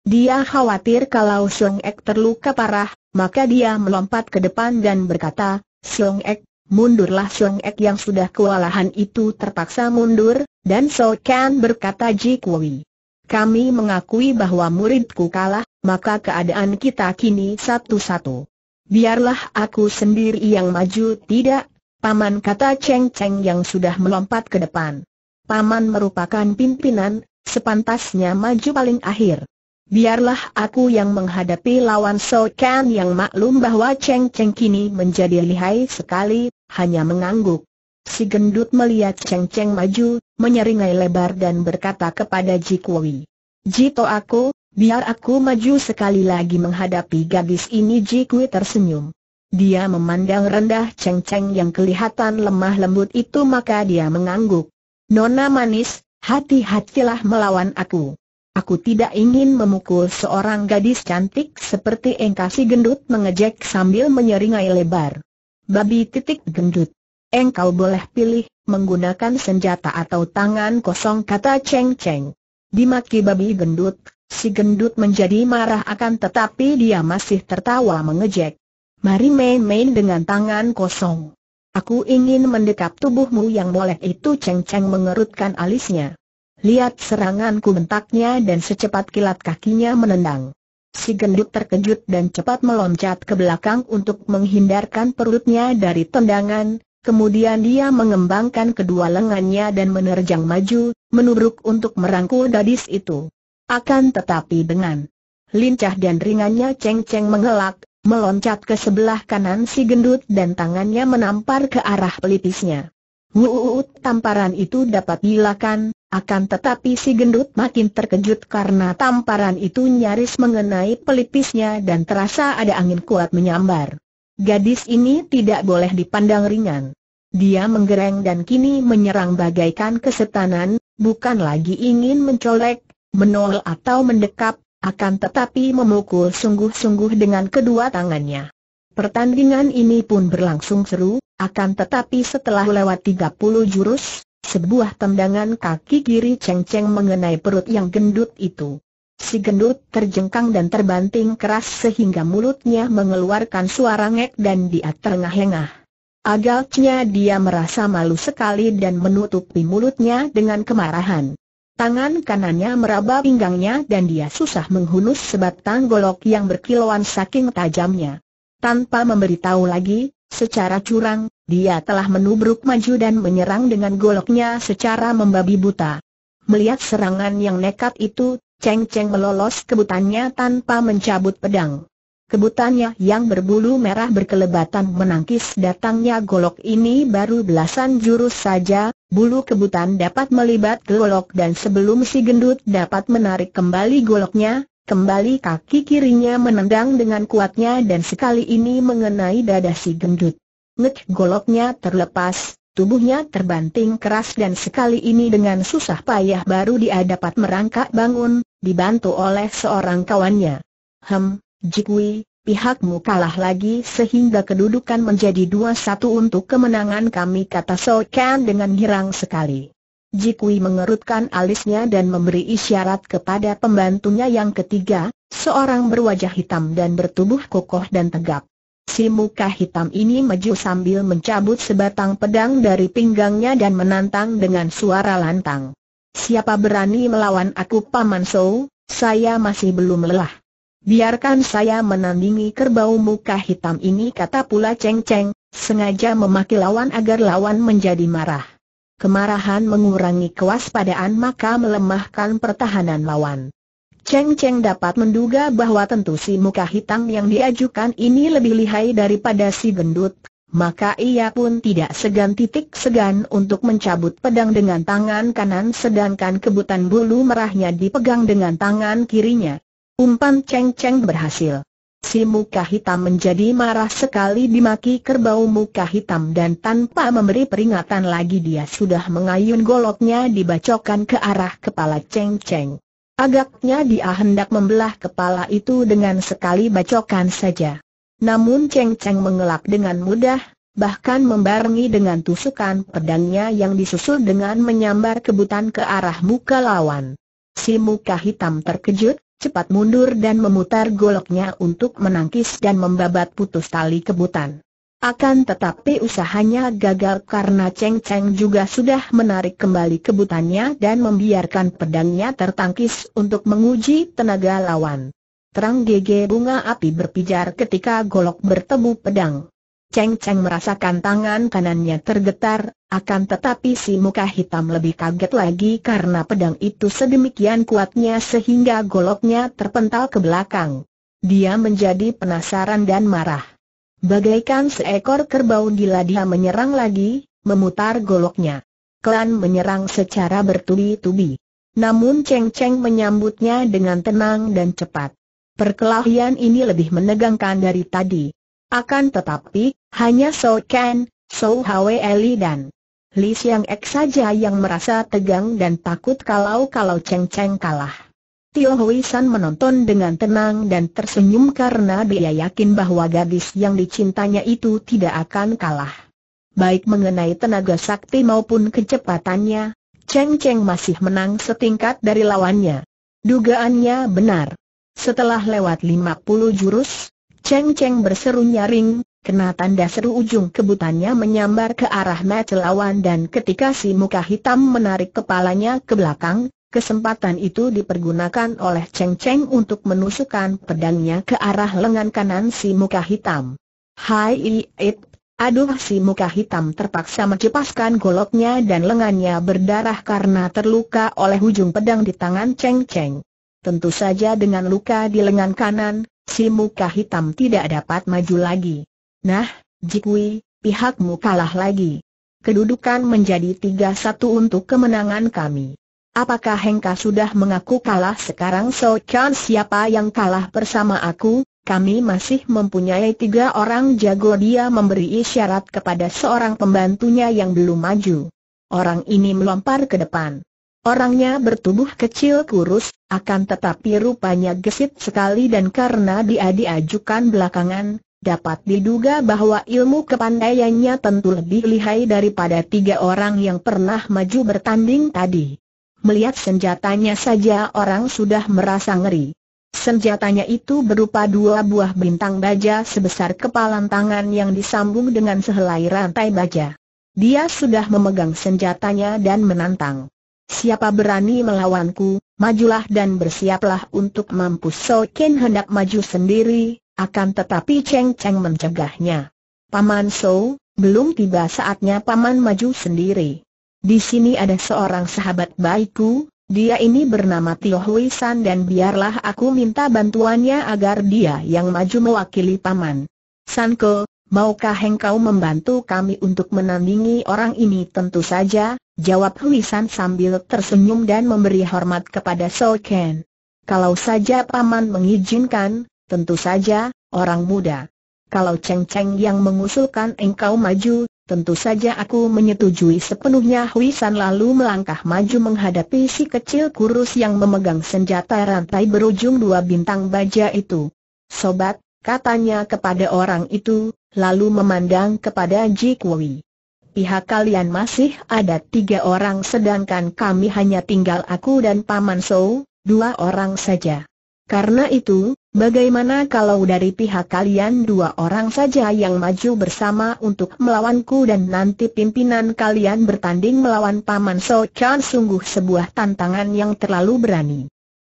S1: Dia khawatir kalau Song Ek terluka parah, maka dia melompat ke depan dan berkata, Song Ek, mundurlah Song Ek yang sudah kewalahan itu terpaksa mundur, dan Sou Ken berkata Ji Kui. Kami mengakui bahwa muridku kalah, maka keadaan kita kini satu-satu. Biarlah aku sendiri yang maju tidak, Paman kata Cheng Cheng yang sudah melompat ke depan. Paman merupakan pimpinan, sepantasnya maju paling akhir. Biarlah aku yang menghadapi lawan Kan yang maklum bahwa Cheng Cheng kini menjadi lihai sekali, hanya mengangguk. Si gendut melihat Cheng Cheng maju, menyeringai lebar dan berkata kepada Ji Kui. Ji To aku, Biar aku maju sekali lagi menghadapi gadis ini Ji tersenyum. Dia memandang rendah Cheng Cheng yang kelihatan lemah lembut itu maka dia mengangguk. Nona manis, hati-hatilah melawan aku. Aku tidak ingin memukul seorang gadis cantik seperti engkau si gendut mengejek sambil menyeringai lebar. Babi titik gendut. Engkau boleh pilih, menggunakan senjata atau tangan kosong kata Cheng Cheng. Dimaki babi gendut, Si gendut menjadi marah akan tetapi dia masih tertawa mengejek. Mari main-main dengan tangan kosong. Aku ingin mendekap tubuhmu yang boleh itu ceng-ceng mengerutkan alisnya. Lihat seranganku bentaknya dan secepat kilat kakinya menendang. Si gendut terkejut dan cepat meloncat ke belakang untuk menghindarkan perutnya dari tendangan, Kemudian dia mengembangkan kedua lengannya dan menerjang maju, menurut untuk merangkul gadis itu. Akan tetapi dengan lincah dan ringannya Cheng Cheng mengelak, meloncat ke sebelah kanan si gendut dan tangannya menampar ke arah pelipisnya. Wuuut tamparan itu dapat dilakukan. akan tetapi si gendut makin terkejut karena tamparan itu nyaris mengenai pelipisnya dan terasa ada angin kuat menyambar. Gadis ini tidak boleh dipandang ringan. Dia menggereng dan kini menyerang bagaikan kesetanan, bukan lagi ingin mencolek, menol atau mendekap, akan tetapi memukul sungguh-sungguh dengan kedua tangannya. Pertandingan ini pun berlangsung seru, akan tetapi setelah lewat 30 jurus, sebuah tendangan kaki kiri ceng-ceng mengenai perut yang gendut itu. Si gendut terjengkang dan terbanting keras sehingga mulutnya mengeluarkan suara ngek dan dia terengah-engah. Agaknya dia merasa malu sekali dan menutupi mulutnya dengan kemarahan. Tangan kanannya meraba pinggangnya dan dia susah menghunus sebatang golok yang berkilauan saking tajamnya. Tanpa memberitahu lagi, secara curang, dia telah menubruk maju dan menyerang dengan goloknya secara membabi buta. Melihat serangan yang nekat itu, Cheng Cheng melolos kebutannya tanpa mencabut pedang. Kebutannya yang berbulu merah berkelebatan menangkis datangnya golok ini baru belasan jurus saja, bulu kebutan dapat melibat golok dan sebelum si gendut dapat menarik kembali goloknya, kembali kaki kirinya menendang dengan kuatnya dan sekali ini mengenai dada si gendut. Ngek goloknya terlepas, tubuhnya terbanting keras dan sekali ini dengan susah payah baru dia dapat merangkak bangun, dibantu oleh seorang kawannya. Hem, Jikui, pihakmu kalah lagi sehingga kedudukan menjadi dua satu untuk kemenangan kami kata Sokan dengan girang sekali. Jikui mengerutkan alisnya dan memberi isyarat kepada pembantunya yang ketiga, seorang berwajah hitam dan bertubuh kokoh dan tegap. Si muka hitam ini maju sambil mencabut sebatang pedang dari pinggangnya dan menantang dengan suara lantang. Siapa berani melawan aku Paman So? saya masih belum lelah. Biarkan saya menandingi kerbau muka hitam ini kata pula Cheng Cheng, sengaja memaki lawan agar lawan menjadi marah. Kemarahan mengurangi kewaspadaan maka melemahkan pertahanan lawan. Cheng Cheng dapat menduga bahwa tentu si muka hitam yang diajukan ini lebih lihai daripada si gendut, maka ia pun tidak segan titik segan untuk mencabut pedang dengan tangan kanan sedangkan kebutan bulu merahnya dipegang dengan tangan kirinya. Umpan ceng-ceng berhasil. Si muka hitam menjadi marah sekali dimaki kerbau muka hitam dan tanpa memberi peringatan lagi dia sudah mengayun goloknya dibacokan ke arah kepala Cheng Cheng. Agaknya dia hendak membelah kepala itu dengan sekali bacokan saja. Namun Cheng Cheng mengelak dengan mudah, bahkan membarengi dengan tusukan pedangnya yang disusul dengan menyambar kebutan ke arah muka lawan. Si muka hitam terkejut, cepat mundur dan memutar goloknya untuk menangkis dan membabat putus tali kebutan. Akan tetapi usahanya gagal karena Cheng Cheng juga sudah menarik kembali kebutannya dan membiarkan pedangnya tertangkis untuk menguji tenaga lawan. Terang gege bunga api berpijar ketika golok bertemu pedang. Cheng Cheng merasakan tangan kanannya tergetar, akan tetapi si muka hitam lebih kaget lagi karena pedang itu sedemikian kuatnya sehingga goloknya terpental ke belakang. Dia menjadi penasaran dan marah. Bagaikan seekor kerbau gila dia menyerang lagi, memutar goloknya. Klan menyerang secara bertubi-tubi. Namun Cheng Cheng menyambutnya dengan tenang dan cepat. Perkelahian ini lebih menegangkan dari tadi. Akan tetapi, hanya So Ken, So Hwe Eli dan Li Xiang Ek saja yang merasa tegang dan takut kalau-kalau Cheng Cheng kalah. Tio Hui San menonton dengan tenang dan tersenyum karena dia yakin bahwa gadis yang dicintanya itu tidak akan kalah. Baik mengenai tenaga sakti maupun kecepatannya, Cheng Cheng masih menang setingkat dari lawannya. Dugaannya benar. Setelah lewat 50 jurus, Cheng Cheng berseru nyaring, Kena tanda seru ujung kebutannya menyambar ke arah mata lawan dan ketika si muka hitam menarik kepalanya ke belakang, kesempatan itu dipergunakan oleh Cheng Cheng untuk menusukkan pedangnya ke arah lengan kanan si muka hitam. Hai it, aduh si muka hitam terpaksa mencipaskan goloknya dan lengannya berdarah karena terluka oleh ujung pedang di tangan Cheng Cheng. Tentu saja dengan luka di lengan kanan, si muka hitam tidak dapat maju lagi. Nah, Jikwi, pihakmu kalah lagi. Kedudukan menjadi tiga satu untuk kemenangan kami. Apakah Hengka sudah mengaku kalah sekarang So Chan siapa yang kalah bersama aku? Kami masih mempunyai tiga orang jago dia memberi isyarat kepada seorang pembantunya yang belum maju. Orang ini melompar ke depan. Orangnya bertubuh kecil kurus, akan tetapi rupanya gesit sekali dan karena dia diajukan belakangan, Dapat diduga bahwa ilmu kepandaiannya tentu lebih lihai daripada tiga orang yang pernah maju bertanding tadi. Melihat senjatanya saja orang sudah merasa ngeri. Senjatanya itu berupa dua buah bintang baja sebesar kepalan tangan yang disambung dengan sehelai rantai baja. Dia sudah memegang senjatanya dan menantang. Siapa berani melawanku, majulah dan bersiaplah untuk mampus Ken hendak maju sendiri, akan tetapi Cheng Cheng mencegahnya. Paman So, belum tiba saatnya paman maju sendiri. Di sini ada seorang sahabat baikku, dia ini bernama Tio Hui San dan biarlah aku minta bantuannya agar dia yang maju mewakili paman. Sanko, maukah engkau membantu kami untuk menandingi orang ini? Tentu saja, jawab Hui San sambil tersenyum dan memberi hormat kepada So Ken. Kalau saja paman mengizinkan, Tentu saja, orang muda. Kalau Cheng Cheng yang mengusulkan engkau maju, tentu saja aku menyetujui sepenuhnya Hui San lalu melangkah maju menghadapi si kecil kurus yang memegang senjata rantai berujung dua bintang baja itu. Sobat, katanya kepada orang itu, lalu memandang kepada Ji Kui. Pihak kalian masih ada tiga orang sedangkan kami hanya tinggal aku dan Paman Sou, dua orang saja. Karena itu, Bagaimana kalau dari pihak kalian dua orang saja yang maju bersama untuk melawanku dan nanti pimpinan kalian bertanding melawan Paman So Chan sungguh sebuah tantangan yang terlalu berani.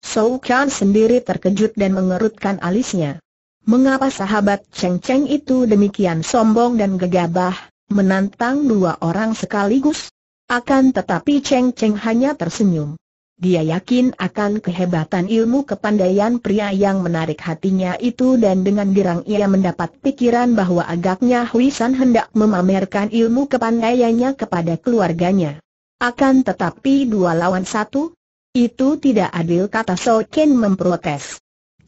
S1: So Chan sendiri terkejut dan mengerutkan alisnya. Mengapa sahabat Cheng Cheng itu demikian sombong dan gegabah, menantang dua orang sekaligus? Akan tetapi Cheng Cheng hanya tersenyum. Dia yakin akan kehebatan ilmu kepandaian pria yang menarik hatinya itu dan dengan girang ia mendapat pikiran bahwa agaknya San hendak memamerkan ilmu kepandaiannya kepada keluarganya. Akan tetapi dua lawan satu? Itu tidak adil kata So Ken memprotes.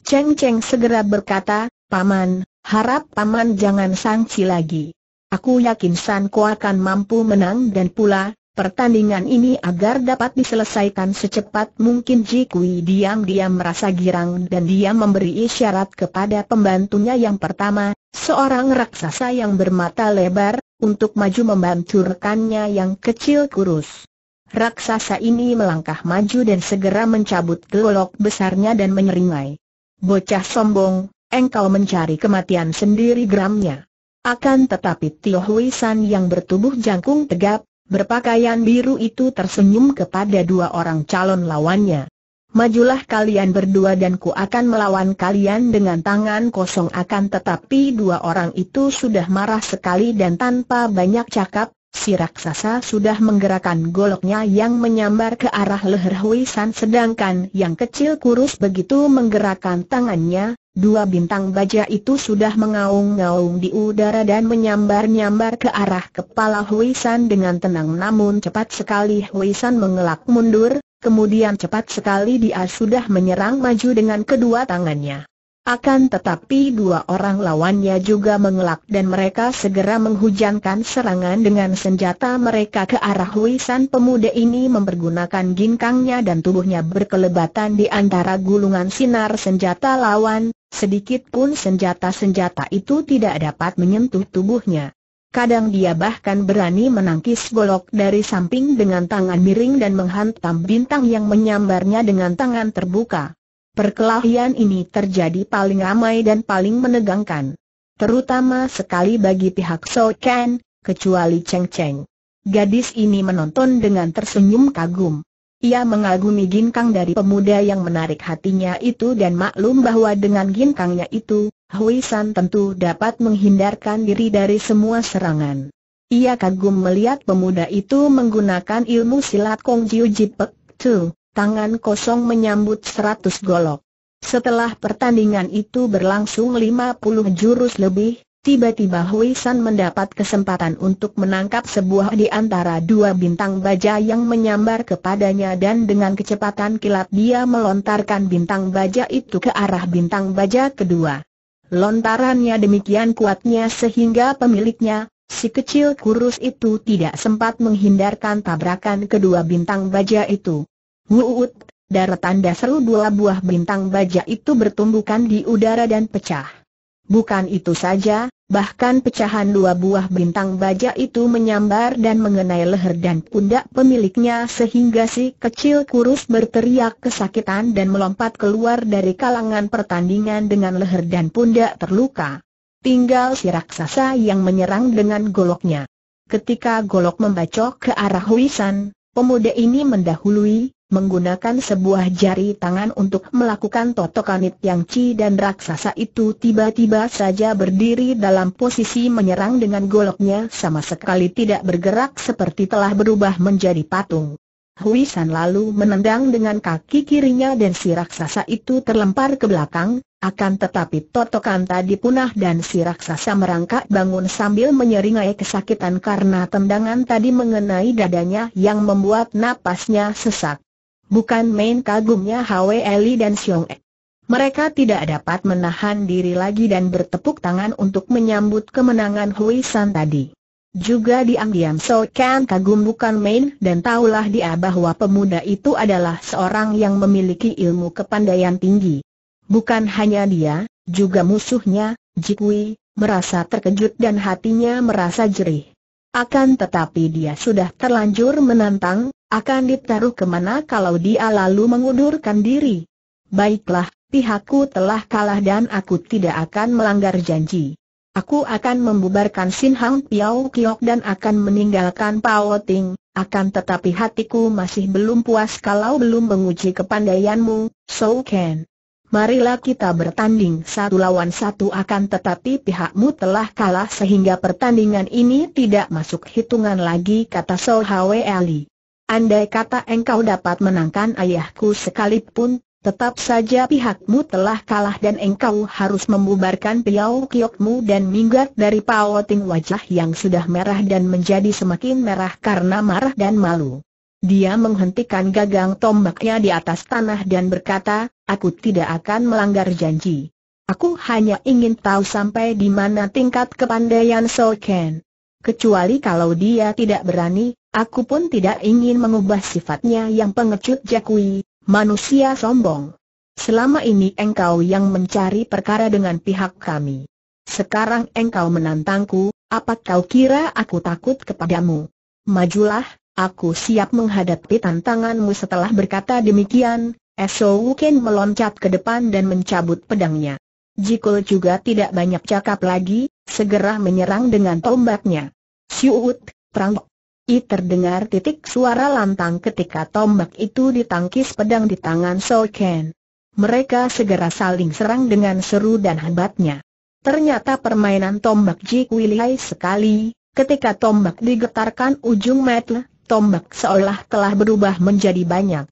S1: Cheng Cheng segera berkata, Paman, harap Paman jangan sangsi lagi. Aku yakin San Ko akan mampu menang dan pula, Pertandingan ini agar dapat diselesaikan secepat mungkin Jikui diam-diam merasa girang dan dia memberi isyarat kepada pembantunya yang pertama, seorang raksasa yang bermata lebar, untuk maju membantu rekannya yang kecil kurus. Raksasa ini melangkah maju dan segera mencabut golok besarnya dan menyeringai. Bocah sombong, engkau mencari kematian sendiri gramnya. Akan tetapi Tio Hui San yang bertubuh jangkung tegap, berpakaian biru itu tersenyum kepada dua orang calon lawannya. Majulah kalian berdua dan ku akan melawan kalian dengan tangan kosong akan tetapi dua orang itu sudah marah sekali dan tanpa banyak cakap, si raksasa sudah menggerakkan goloknya yang menyambar ke arah leher Hui San sedangkan yang kecil kurus begitu menggerakkan tangannya, Dua bintang baja itu sudah mengaung-ngaung di udara dan menyambar-nyambar ke arah kepala Hui dengan tenang namun cepat sekali Hui mengelak mundur, kemudian cepat sekali dia sudah menyerang maju dengan kedua tangannya. Akan tetapi dua orang lawannya juga mengelak dan mereka segera menghujankan serangan dengan senjata mereka ke arah Wisan pemuda ini mempergunakan ginkangnya dan tubuhnya berkelebatan di antara gulungan sinar senjata lawan, sedikit pun senjata-senjata itu tidak dapat menyentuh tubuhnya. Kadang dia bahkan berani menangkis golok dari samping dengan tangan miring dan menghantam bintang yang menyambarnya dengan tangan terbuka. Perkelahian ini terjadi paling ramai dan paling menegangkan. Terutama sekali bagi pihak So Ken, kecuali Cheng Cheng. Gadis ini menonton dengan tersenyum kagum. Ia mengagumi ginkang dari pemuda yang menarik hatinya itu dan maklum bahwa dengan ginkangnya itu, Hui San tentu dapat menghindarkan diri dari semua serangan. Ia kagum melihat pemuda itu menggunakan ilmu silat Kong Jiu Jipek Tu tangan kosong menyambut seratus golok. Setelah pertandingan itu berlangsung 50 jurus lebih, tiba-tiba Hui San mendapat kesempatan untuk menangkap sebuah di antara dua bintang baja yang menyambar kepadanya dan dengan kecepatan kilat dia melontarkan bintang baja itu ke arah bintang baja kedua. Lontarannya demikian kuatnya sehingga pemiliknya, si kecil kurus itu tidak sempat menghindarkan tabrakan kedua bintang baja itu. Wuut, daratan seru dua buah bintang baja itu bertumbukan di udara dan pecah. Bukan itu saja, bahkan pecahan dua buah bintang baja itu menyambar dan mengenai leher dan pundak pemiliknya sehingga si kecil kurus berteriak kesakitan dan melompat keluar dari kalangan pertandingan dengan leher dan pundak terluka. Tinggal si raksasa yang menyerang dengan goloknya. Ketika golok membacok ke arah Huisan, pemuda ini mendahului, menggunakan sebuah jari tangan untuk melakukan totokanit yang ci dan raksasa itu tiba-tiba saja berdiri dalam posisi menyerang dengan goloknya sama sekali tidak bergerak seperti telah berubah menjadi patung. Hui San lalu menendang dengan kaki kirinya dan si raksasa itu terlempar ke belakang, akan tetapi totokan tadi punah dan si raksasa merangkak bangun sambil menyeringai kesakitan karena tendangan tadi mengenai dadanya yang membuat napasnya sesak. Bukan main kagumnya Hwe Eli dan Xiong E. Mereka tidak dapat menahan diri lagi dan bertepuk tangan untuk menyambut kemenangan Hui San tadi. Juga diam-diam So Kan kagum bukan main dan tahulah dia bahwa pemuda itu adalah seorang yang memiliki ilmu kepandaian tinggi. Bukan hanya dia, juga musuhnya, Jikui, merasa terkejut dan hatinya merasa jerih. Akan tetapi dia sudah terlanjur menantang, akan ditaruh kemana kalau dia lalu mengundurkan diri. Baiklah, pihakku telah kalah dan aku tidak akan melanggar janji. Aku akan membubarkan Sin Hang Piao Kiok dan akan meninggalkan Pao Ting, akan tetapi hatiku masih belum puas kalau belum menguji kepandaianmu, So Ken. Marilah kita bertanding satu lawan satu akan tetapi pihakmu telah kalah sehingga pertandingan ini tidak masuk hitungan lagi kata Sol Hwe Ali. Andai kata engkau dapat menangkan ayahku sekalipun, tetap saja pihakmu telah kalah dan engkau harus membubarkan piau kiokmu dan minggat dari pawoting wajah yang sudah merah dan menjadi semakin merah karena marah dan malu. Dia menghentikan gagang tombaknya di atas tanah dan berkata, Aku tidak akan melanggar janji. Aku hanya ingin tahu sampai di mana tingkat kepandaian So Ken. Kecuali kalau dia tidak berani, aku pun tidak ingin mengubah sifatnya yang pengecut Jakui, manusia sombong. Selama ini engkau yang mencari perkara dengan pihak kami. Sekarang engkau menantangku, apa kau kira aku takut kepadamu? Majulah, aku siap menghadapi tantanganmu setelah berkata demikian, Esho Wuken meloncat ke depan dan mencabut pedangnya. Jikul juga tidak banyak cakap lagi, segera menyerang dengan tombaknya. Siut, perang. I terdengar titik suara lantang ketika tombak itu ditangkis pedang di tangan Shou Ken. Mereka segera saling serang dengan seru dan hebatnya. Ternyata permainan tombak Jikul lihai sekali, ketika tombak digetarkan ujung metle, tombak seolah telah berubah menjadi banyak.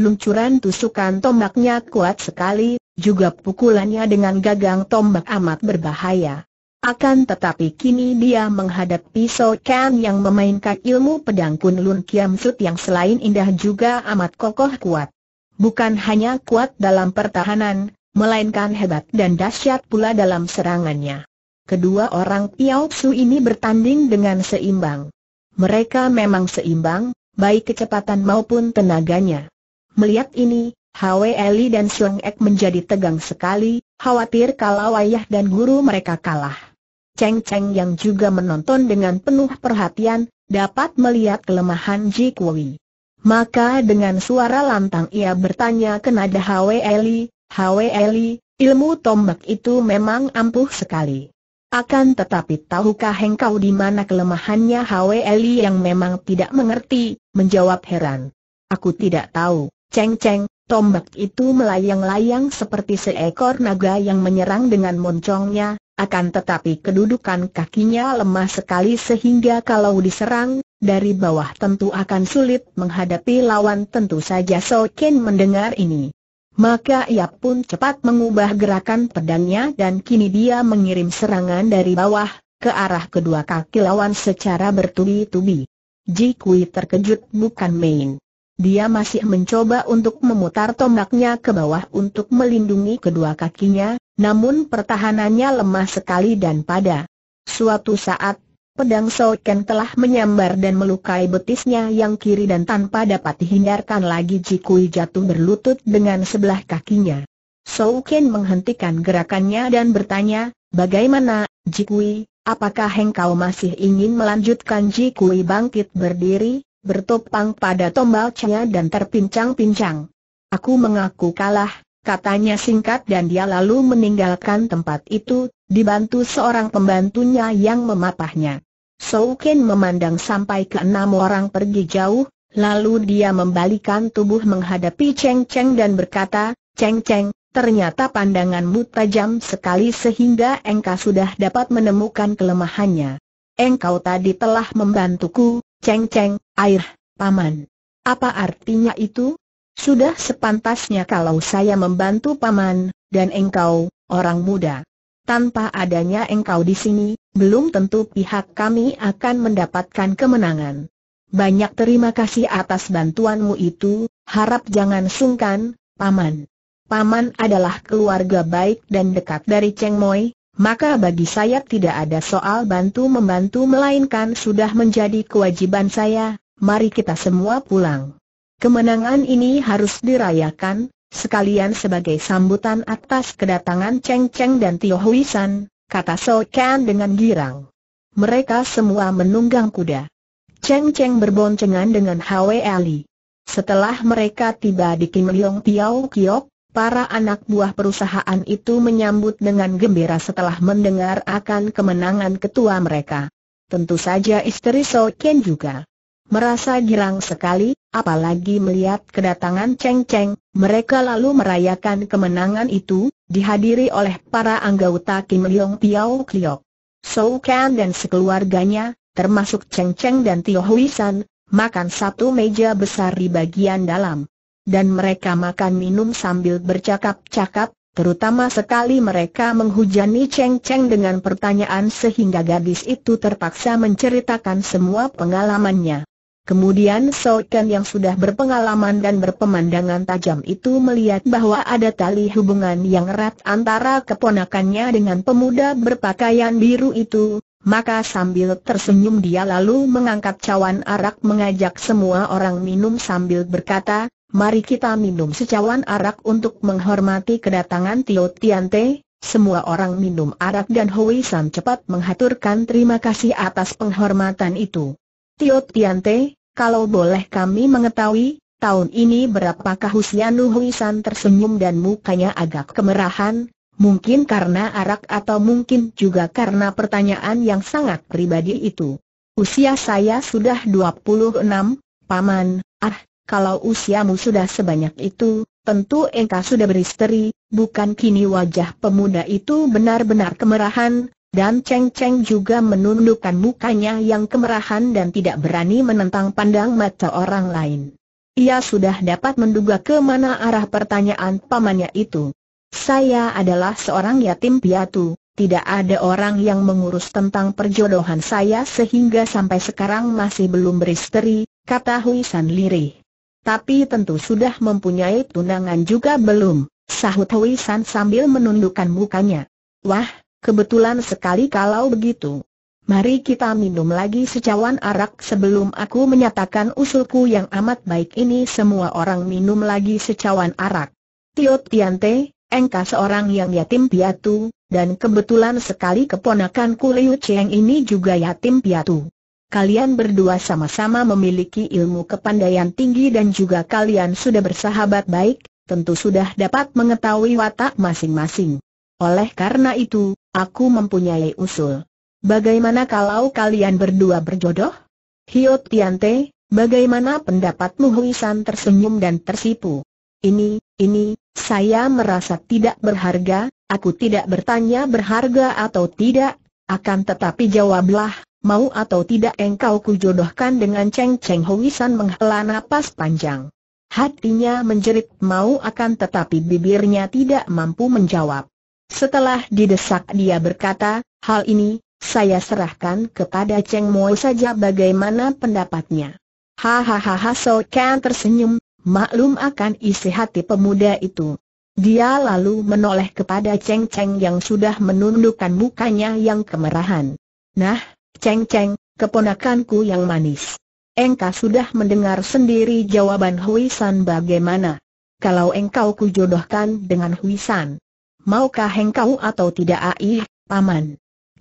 S1: Luncuran tusukan tombaknya kuat sekali, juga pukulannya dengan gagang tombak amat berbahaya. Akan tetapi kini dia menghadapi So Kan yang memainkan ilmu pedang Lun Kiam Sut yang selain indah juga amat kokoh kuat. Bukan hanya kuat dalam pertahanan, melainkan hebat dan dahsyat pula dalam serangannya. Kedua orang Piao Su ini bertanding dengan seimbang. Mereka memang seimbang, baik kecepatan maupun tenaganya. Melihat ini, Hwe Eli dan Siung Ek menjadi tegang sekali, khawatir kalau ayah dan guru mereka kalah. Cheng Cheng yang juga menonton dengan penuh perhatian, dapat melihat kelemahan Ji Kui. Maka dengan suara lantang ia bertanya kenada Hwe Eli, Hwe Eli, ilmu tombak itu memang ampuh sekali. Akan tetapi tahukah engkau di mana kelemahannya Hwe Eli yang memang tidak mengerti, menjawab heran. Aku tidak tahu. Ceng-ceng, tombak itu melayang-layang seperti seekor naga yang menyerang dengan moncongnya, akan tetapi kedudukan kakinya lemah sekali sehingga kalau diserang, dari bawah tentu akan sulit menghadapi lawan tentu saja Ken mendengar ini. Maka ia pun cepat mengubah gerakan pedangnya dan kini dia mengirim serangan dari bawah, ke arah kedua kaki lawan secara bertubi-tubi. ji Jikui terkejut bukan main. Dia masih mencoba untuk memutar tombaknya ke bawah untuk melindungi kedua kakinya, namun pertahanannya lemah sekali dan pada suatu saat, pedang Soken telah menyambar dan melukai betisnya yang kiri dan tanpa dapat dihindarkan lagi Jikui jatuh berlutut dengan sebelah kakinya. Soken menghentikan gerakannya dan bertanya, bagaimana, Jikui, apakah engkau masih ingin melanjutkan Jikui bangkit berdiri? bertopang pada tombaknya dan terpincang-pincang. Aku mengaku kalah, katanya singkat dan dia lalu meninggalkan tempat itu, dibantu seorang pembantunya yang memapahnya. Souken memandang sampai ke enam orang pergi jauh, lalu dia membalikan tubuh menghadapi Cheng Cheng dan berkata, Cheng Cheng, ternyata pandanganmu tajam sekali sehingga engkau sudah dapat menemukan kelemahannya. Engkau tadi telah membantuku, Ceng-ceng, air, paman. Apa artinya itu? Sudah sepantasnya kalau saya membantu paman, dan engkau, orang muda. Tanpa adanya engkau di sini, belum tentu pihak kami akan mendapatkan kemenangan. Banyak terima kasih atas bantuanmu itu, harap jangan sungkan, paman. Paman adalah keluarga baik dan dekat dari Cheng Moi, maka bagi saya tidak ada soal bantu-membantu melainkan sudah menjadi kewajiban saya, mari kita semua pulang. Kemenangan ini harus dirayakan, sekalian sebagai sambutan atas kedatangan Cheng Cheng dan Tio Hui San, kata So Kan dengan girang. Mereka semua menunggang kuda. Cheng Cheng berboncengan dengan Hwe Ali. Setelah mereka tiba di Kim Leong Tiao Kiok, Para anak buah perusahaan itu menyambut dengan gembira setelah mendengar akan kemenangan ketua mereka. Tentu saja istri So Ken juga merasa girang sekali, apalagi melihat kedatangan Cheng Cheng, mereka lalu merayakan kemenangan itu, dihadiri oleh para anggota Kim Leong Piao Kliok. So Ken dan sekeluarganya, termasuk Cheng Cheng dan Tio Hui San, makan satu meja besar di bagian dalam dan mereka makan minum sambil bercakap-cakap, terutama sekali mereka menghujani Cheng Cheng dengan pertanyaan sehingga gadis itu terpaksa menceritakan semua pengalamannya. Kemudian Ken yang sudah berpengalaman dan berpemandangan tajam itu melihat bahwa ada tali hubungan yang erat antara keponakannya dengan pemuda berpakaian biru itu, maka sambil tersenyum dia lalu mengangkat cawan arak mengajak semua orang minum sambil berkata, mari kita minum secawan arak untuk menghormati kedatangan Tio Tiante, semua orang minum arak dan Hui San cepat menghaturkan terima kasih atas penghormatan itu. Tio Tiante, kalau boleh kami mengetahui, tahun ini berapakah usia Nu Hui San tersenyum dan mukanya agak kemerahan, mungkin karena arak atau mungkin juga karena pertanyaan yang sangat pribadi itu. Usia saya sudah 26, Paman, ah, kalau usiamu sudah sebanyak itu, tentu engkau sudah beristeri, bukan kini wajah pemuda itu benar-benar kemerahan, dan Ceng-Ceng juga menundukkan mukanya yang kemerahan dan tidak berani menentang pandang mata orang lain. Ia sudah dapat menduga ke mana arah pertanyaan pamannya itu. Saya adalah seorang yatim piatu, tidak ada orang yang mengurus tentang perjodohan saya sehingga sampai sekarang masih belum beristeri, kata Hui San lirih tapi tentu sudah mempunyai tunangan juga belum, sahut Hui San sambil menundukkan mukanya. Wah, kebetulan sekali kalau begitu. Mari kita minum lagi secawan arak sebelum aku menyatakan usulku yang amat baik ini semua orang minum lagi secawan arak. Tio Tiante, engkau seorang yang yatim piatu, dan kebetulan sekali keponakanku Liu Cheng ini juga yatim piatu. Kalian berdua sama-sama memiliki ilmu kepandaian tinggi dan juga kalian sudah bersahabat baik, tentu sudah dapat mengetahui watak masing-masing. Oleh karena itu, aku mempunyai usul. Bagaimana kalau kalian berdua berjodoh? Hiot Tiante, bagaimana pendapatmu Hui San tersenyum dan tersipu? Ini, ini, saya merasa tidak berharga, aku tidak bertanya berharga atau tidak, akan tetapi jawablah, mau atau tidak engkau kujodohkan dengan Cheng Cheng Howisan menghela nafas panjang. Hatinya menjerit mau akan tetapi bibirnya tidak mampu menjawab. Setelah didesak dia berkata, hal ini, saya serahkan kepada Cheng Mo saja bagaimana pendapatnya. Hahaha So can tersenyum, maklum akan isi hati pemuda itu. Dia lalu menoleh kepada Cheng Cheng yang sudah menundukkan mukanya yang kemerahan. Nah, Ceng Ceng, keponakanku yang manis. Engkau sudah mendengar sendiri jawaban Huisan bagaimana? Kalau engkau kujodohkan dengan Huisan, maukah engkau atau tidak ai, paman?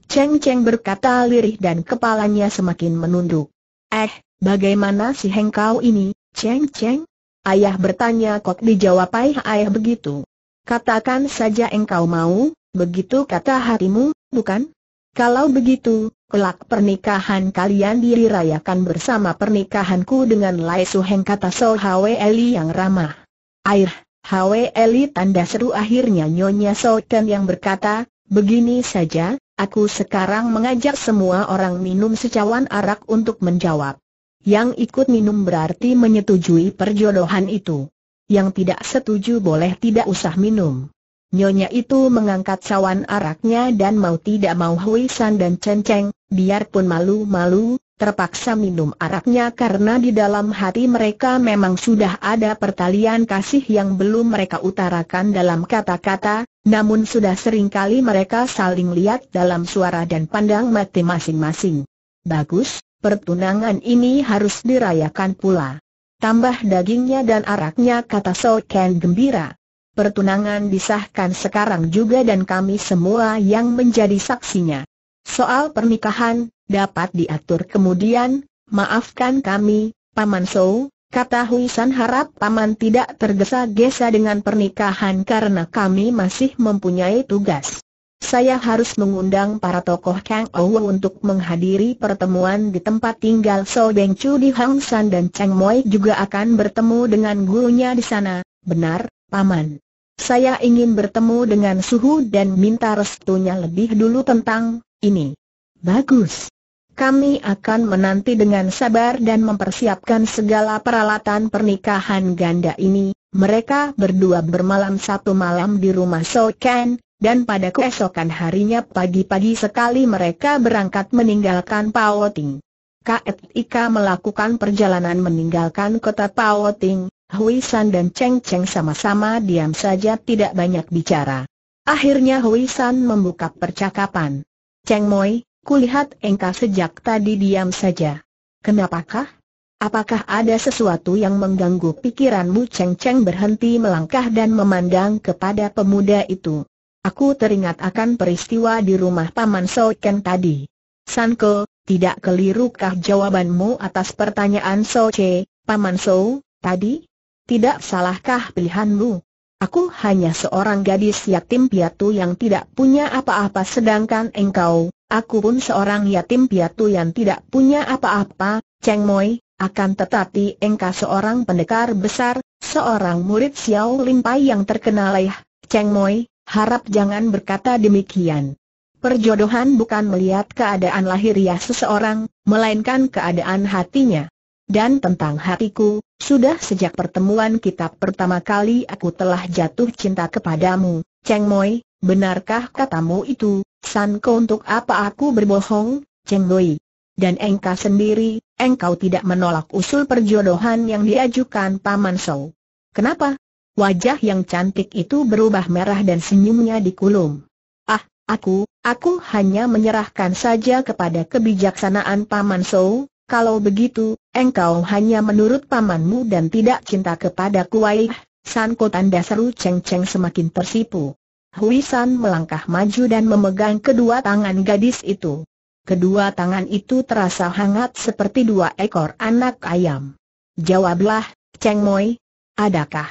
S1: Ceng Ceng berkata lirih dan kepalanya semakin menunduk. Eh, bagaimana si engkau ini, Ceng Ceng? Ayah bertanya kok dijawab ayah ayah begitu. Katakan saja engkau mau, begitu kata hatimu, bukan? Kalau begitu, Kelak pernikahan kalian dirayakan bersama pernikahanku dengan Lai Suheng kata So Hwe Eli yang ramah. Air, Hwe Eli tanda seru akhirnya Nyonya So Ken yang berkata, begini saja, aku sekarang mengajak semua orang minum secawan arak untuk menjawab. Yang ikut minum berarti menyetujui perjodohan itu. Yang tidak setuju boleh tidak usah minum. Nyonya itu mengangkat cawan araknya dan mau tidak mau Hui San dan Chen Cheng, biarpun malu-malu, terpaksa minum araknya karena di dalam hati mereka memang sudah ada pertalian kasih yang belum mereka utarakan dalam kata-kata, namun sudah seringkali mereka saling lihat dalam suara dan pandang mati masing-masing. Bagus, pertunangan ini harus dirayakan pula. Tambah dagingnya dan araknya kata Soken gembira pertunangan disahkan sekarang juga dan kami semua yang menjadi saksinya. Soal pernikahan, dapat diatur kemudian, maafkan kami, Paman So. kata Hui harap Paman tidak tergesa-gesa dengan pernikahan karena kami masih mempunyai tugas. Saya harus mengundang para tokoh Kang Ouwe untuk menghadiri pertemuan di tempat tinggal So Beng Chu di Hang San dan Cheng Moi juga akan bertemu dengan gurunya di sana. Benar, Paman. Saya ingin bertemu dengan Suhu dan minta restunya lebih dulu tentang ini. Bagus. Kami akan menanti dengan sabar dan mempersiapkan segala peralatan pernikahan ganda ini. Mereka berdua bermalam satu malam di rumah Soken, dan pada keesokan harinya pagi-pagi sekali mereka berangkat meninggalkan Paoting. Kak Ika melakukan perjalanan meninggalkan kota Paoting, Hui San dan Cheng Cheng sama-sama diam saja tidak banyak bicara. Akhirnya Hui San membuka percakapan. Cheng Moi, kulihat engkau sejak tadi diam saja. Kenapakah? Apakah ada sesuatu yang mengganggu pikiranmu? Cheng Cheng berhenti melangkah dan memandang kepada pemuda itu. Aku teringat akan peristiwa di rumah Paman Ken tadi. Sanko, tidak kelirukah jawabanmu atas pertanyaan Soce, Paman So, tadi? Tidak salahkah pilihanmu? Aku hanya seorang gadis yatim piatu yang tidak punya apa-apa sedangkan engkau, aku pun seorang yatim piatu yang tidak punya apa-apa, Cheng Moi, akan tetapi engkau seorang pendekar besar, seorang murid Xiao Limpai yang terkenal eh, Cheng Moi, harap jangan berkata demikian. Perjodohan bukan melihat keadaan lahiriah ya seseorang, melainkan keadaan hatinya dan tentang hatiku, sudah sejak pertemuan kita pertama kali aku telah jatuh cinta kepadamu, Cheng Moi, benarkah katamu itu, Sanko untuk apa aku berbohong, Cheng Moi? Dan engkau sendiri, engkau tidak menolak usul perjodohan yang diajukan Paman Sou. Kenapa? Wajah yang cantik itu berubah merah dan senyumnya dikulum. Ah, aku, aku hanya menyerahkan saja kepada kebijaksanaan Paman Sou, kalau begitu, engkau hanya menurut pamanmu dan tidak cinta kepada Kuai. Sanko tanda seru Cheng Cheng semakin tersipu. Hui San melangkah maju dan memegang kedua tangan gadis itu. Kedua tangan itu terasa hangat seperti dua ekor anak ayam. Jawablah, Cheng Moi, adakah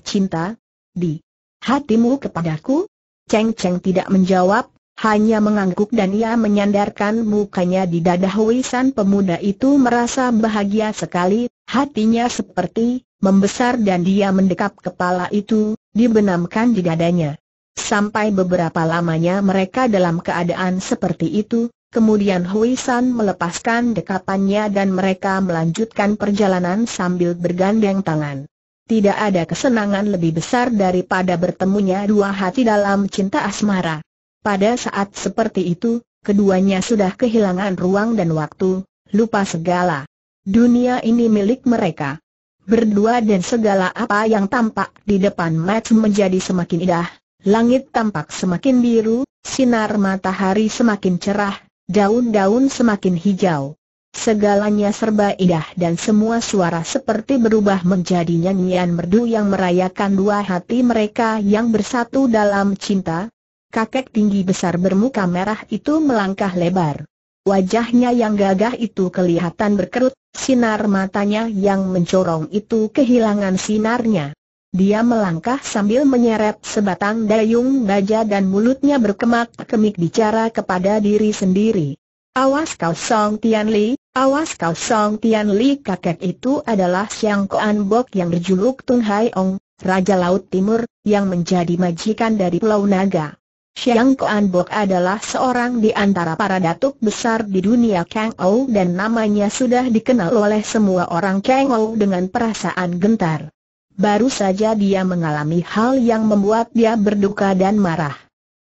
S1: cinta di hatimu kepadaku? Cheng Cheng tidak menjawab, hanya mengangguk dan ia menyandarkan mukanya di dada Huisan pemuda itu merasa bahagia sekali, hatinya seperti membesar dan dia mendekap kepala itu, dibenamkan di dadanya. Sampai beberapa lamanya mereka dalam keadaan seperti itu, kemudian Huisan melepaskan dekapannya dan mereka melanjutkan perjalanan sambil bergandeng tangan. Tidak ada kesenangan lebih besar daripada bertemunya dua hati dalam cinta asmara. Pada saat seperti itu, keduanya sudah kehilangan ruang dan waktu, lupa segala. Dunia ini milik mereka. Berdua dan segala apa yang tampak di depan mat menjadi semakin indah, langit tampak semakin biru, sinar matahari semakin cerah, daun-daun semakin hijau. Segalanya serba indah dan semua suara seperti berubah menjadi nyanyian merdu yang merayakan dua hati mereka yang bersatu dalam cinta, kakek tinggi besar bermuka merah itu melangkah lebar. Wajahnya yang gagah itu kelihatan berkerut, sinar matanya yang mencorong itu kehilangan sinarnya. Dia melangkah sambil menyeret sebatang dayung baja dan mulutnya berkemak-kemik bicara kepada diri sendiri. Awas kau Song Tian Li, awas kau Song Tian Li kakek itu adalah Siang Koan Bok yang berjuluk Tung Hai Ong, Raja Laut Timur, yang menjadi majikan dari Pulau Naga. Xiang Kuan Bok adalah seorang di antara para datuk besar di dunia Kang Ou dan namanya sudah dikenal oleh semua orang Kang Ou dengan perasaan gentar. Baru saja dia mengalami hal yang membuat dia berduka dan marah.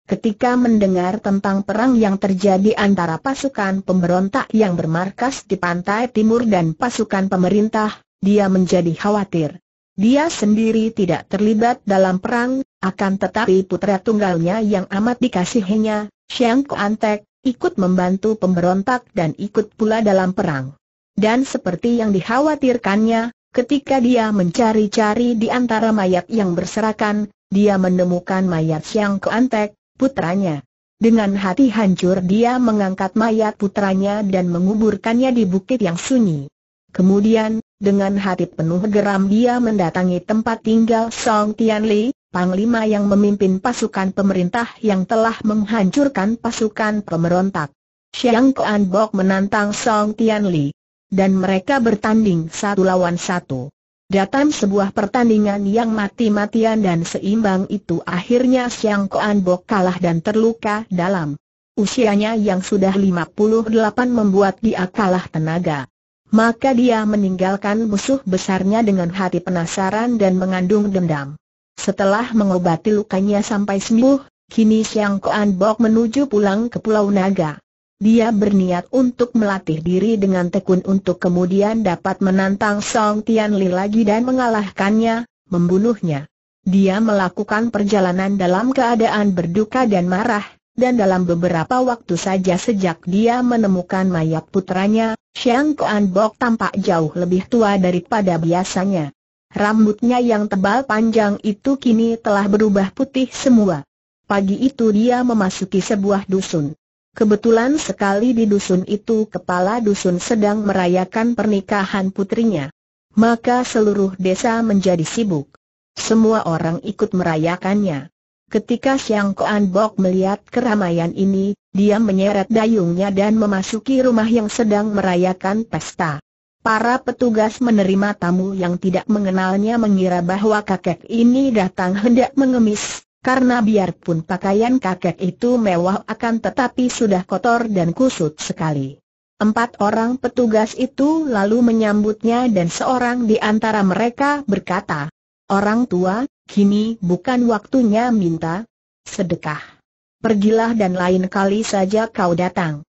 S1: Ketika mendengar tentang perang yang terjadi antara pasukan pemberontak yang bermarkas di pantai timur dan pasukan pemerintah, dia menjadi khawatir. Dia sendiri tidak terlibat dalam perang, akan tetapi putra tunggalnya yang amat dikasihinya, Xiang Kuantek, ikut membantu pemberontak dan ikut pula dalam perang. Dan seperti yang dikhawatirkannya, ketika dia mencari-cari di antara mayat yang berserakan, dia menemukan mayat Xiang Kuantek, putranya. Dengan hati hancur dia mengangkat mayat putranya dan menguburkannya di bukit yang sunyi. Kemudian, dengan hati penuh geram dia mendatangi tempat tinggal Song Tianli, Panglima yang memimpin pasukan pemerintah yang telah menghancurkan pasukan pemberontak. Xiang Kuan Bok menantang Song Tianli. Dan mereka bertanding satu lawan satu. Datang sebuah pertandingan yang mati-matian dan seimbang itu akhirnya Xiang Kuan Bok kalah dan terluka dalam. Usianya yang sudah 58 membuat dia kalah tenaga maka dia meninggalkan musuh besarnya dengan hati penasaran dan mengandung dendam. Setelah mengobati lukanya sampai sembuh, kini Siang Koan Bok menuju pulang ke Pulau Naga. Dia berniat untuk melatih diri dengan tekun untuk kemudian dapat menantang Song Tian Li lagi dan mengalahkannya, membunuhnya. Dia melakukan perjalanan dalam keadaan berduka dan marah, dan dalam beberapa waktu saja sejak dia menemukan mayat putranya, Xiang Kuan Bok tampak jauh lebih tua daripada biasanya. Rambutnya yang tebal panjang itu kini telah berubah putih semua. Pagi itu dia memasuki sebuah dusun. Kebetulan sekali di dusun itu kepala dusun sedang merayakan pernikahan putrinya. Maka seluruh desa menjadi sibuk. Semua orang ikut merayakannya. Ketika Siang Koan Bok melihat keramaian ini, dia menyeret dayungnya dan memasuki rumah yang sedang merayakan pesta. Para petugas menerima tamu yang tidak mengenalnya mengira bahwa kakek ini datang hendak mengemis, karena biarpun pakaian kakek itu mewah akan tetapi sudah kotor dan kusut sekali. Empat orang petugas itu lalu menyambutnya dan seorang di antara mereka berkata, Orang tua, kini bukan waktunya minta sedekah. Pergilah dan lain kali saja kau datang.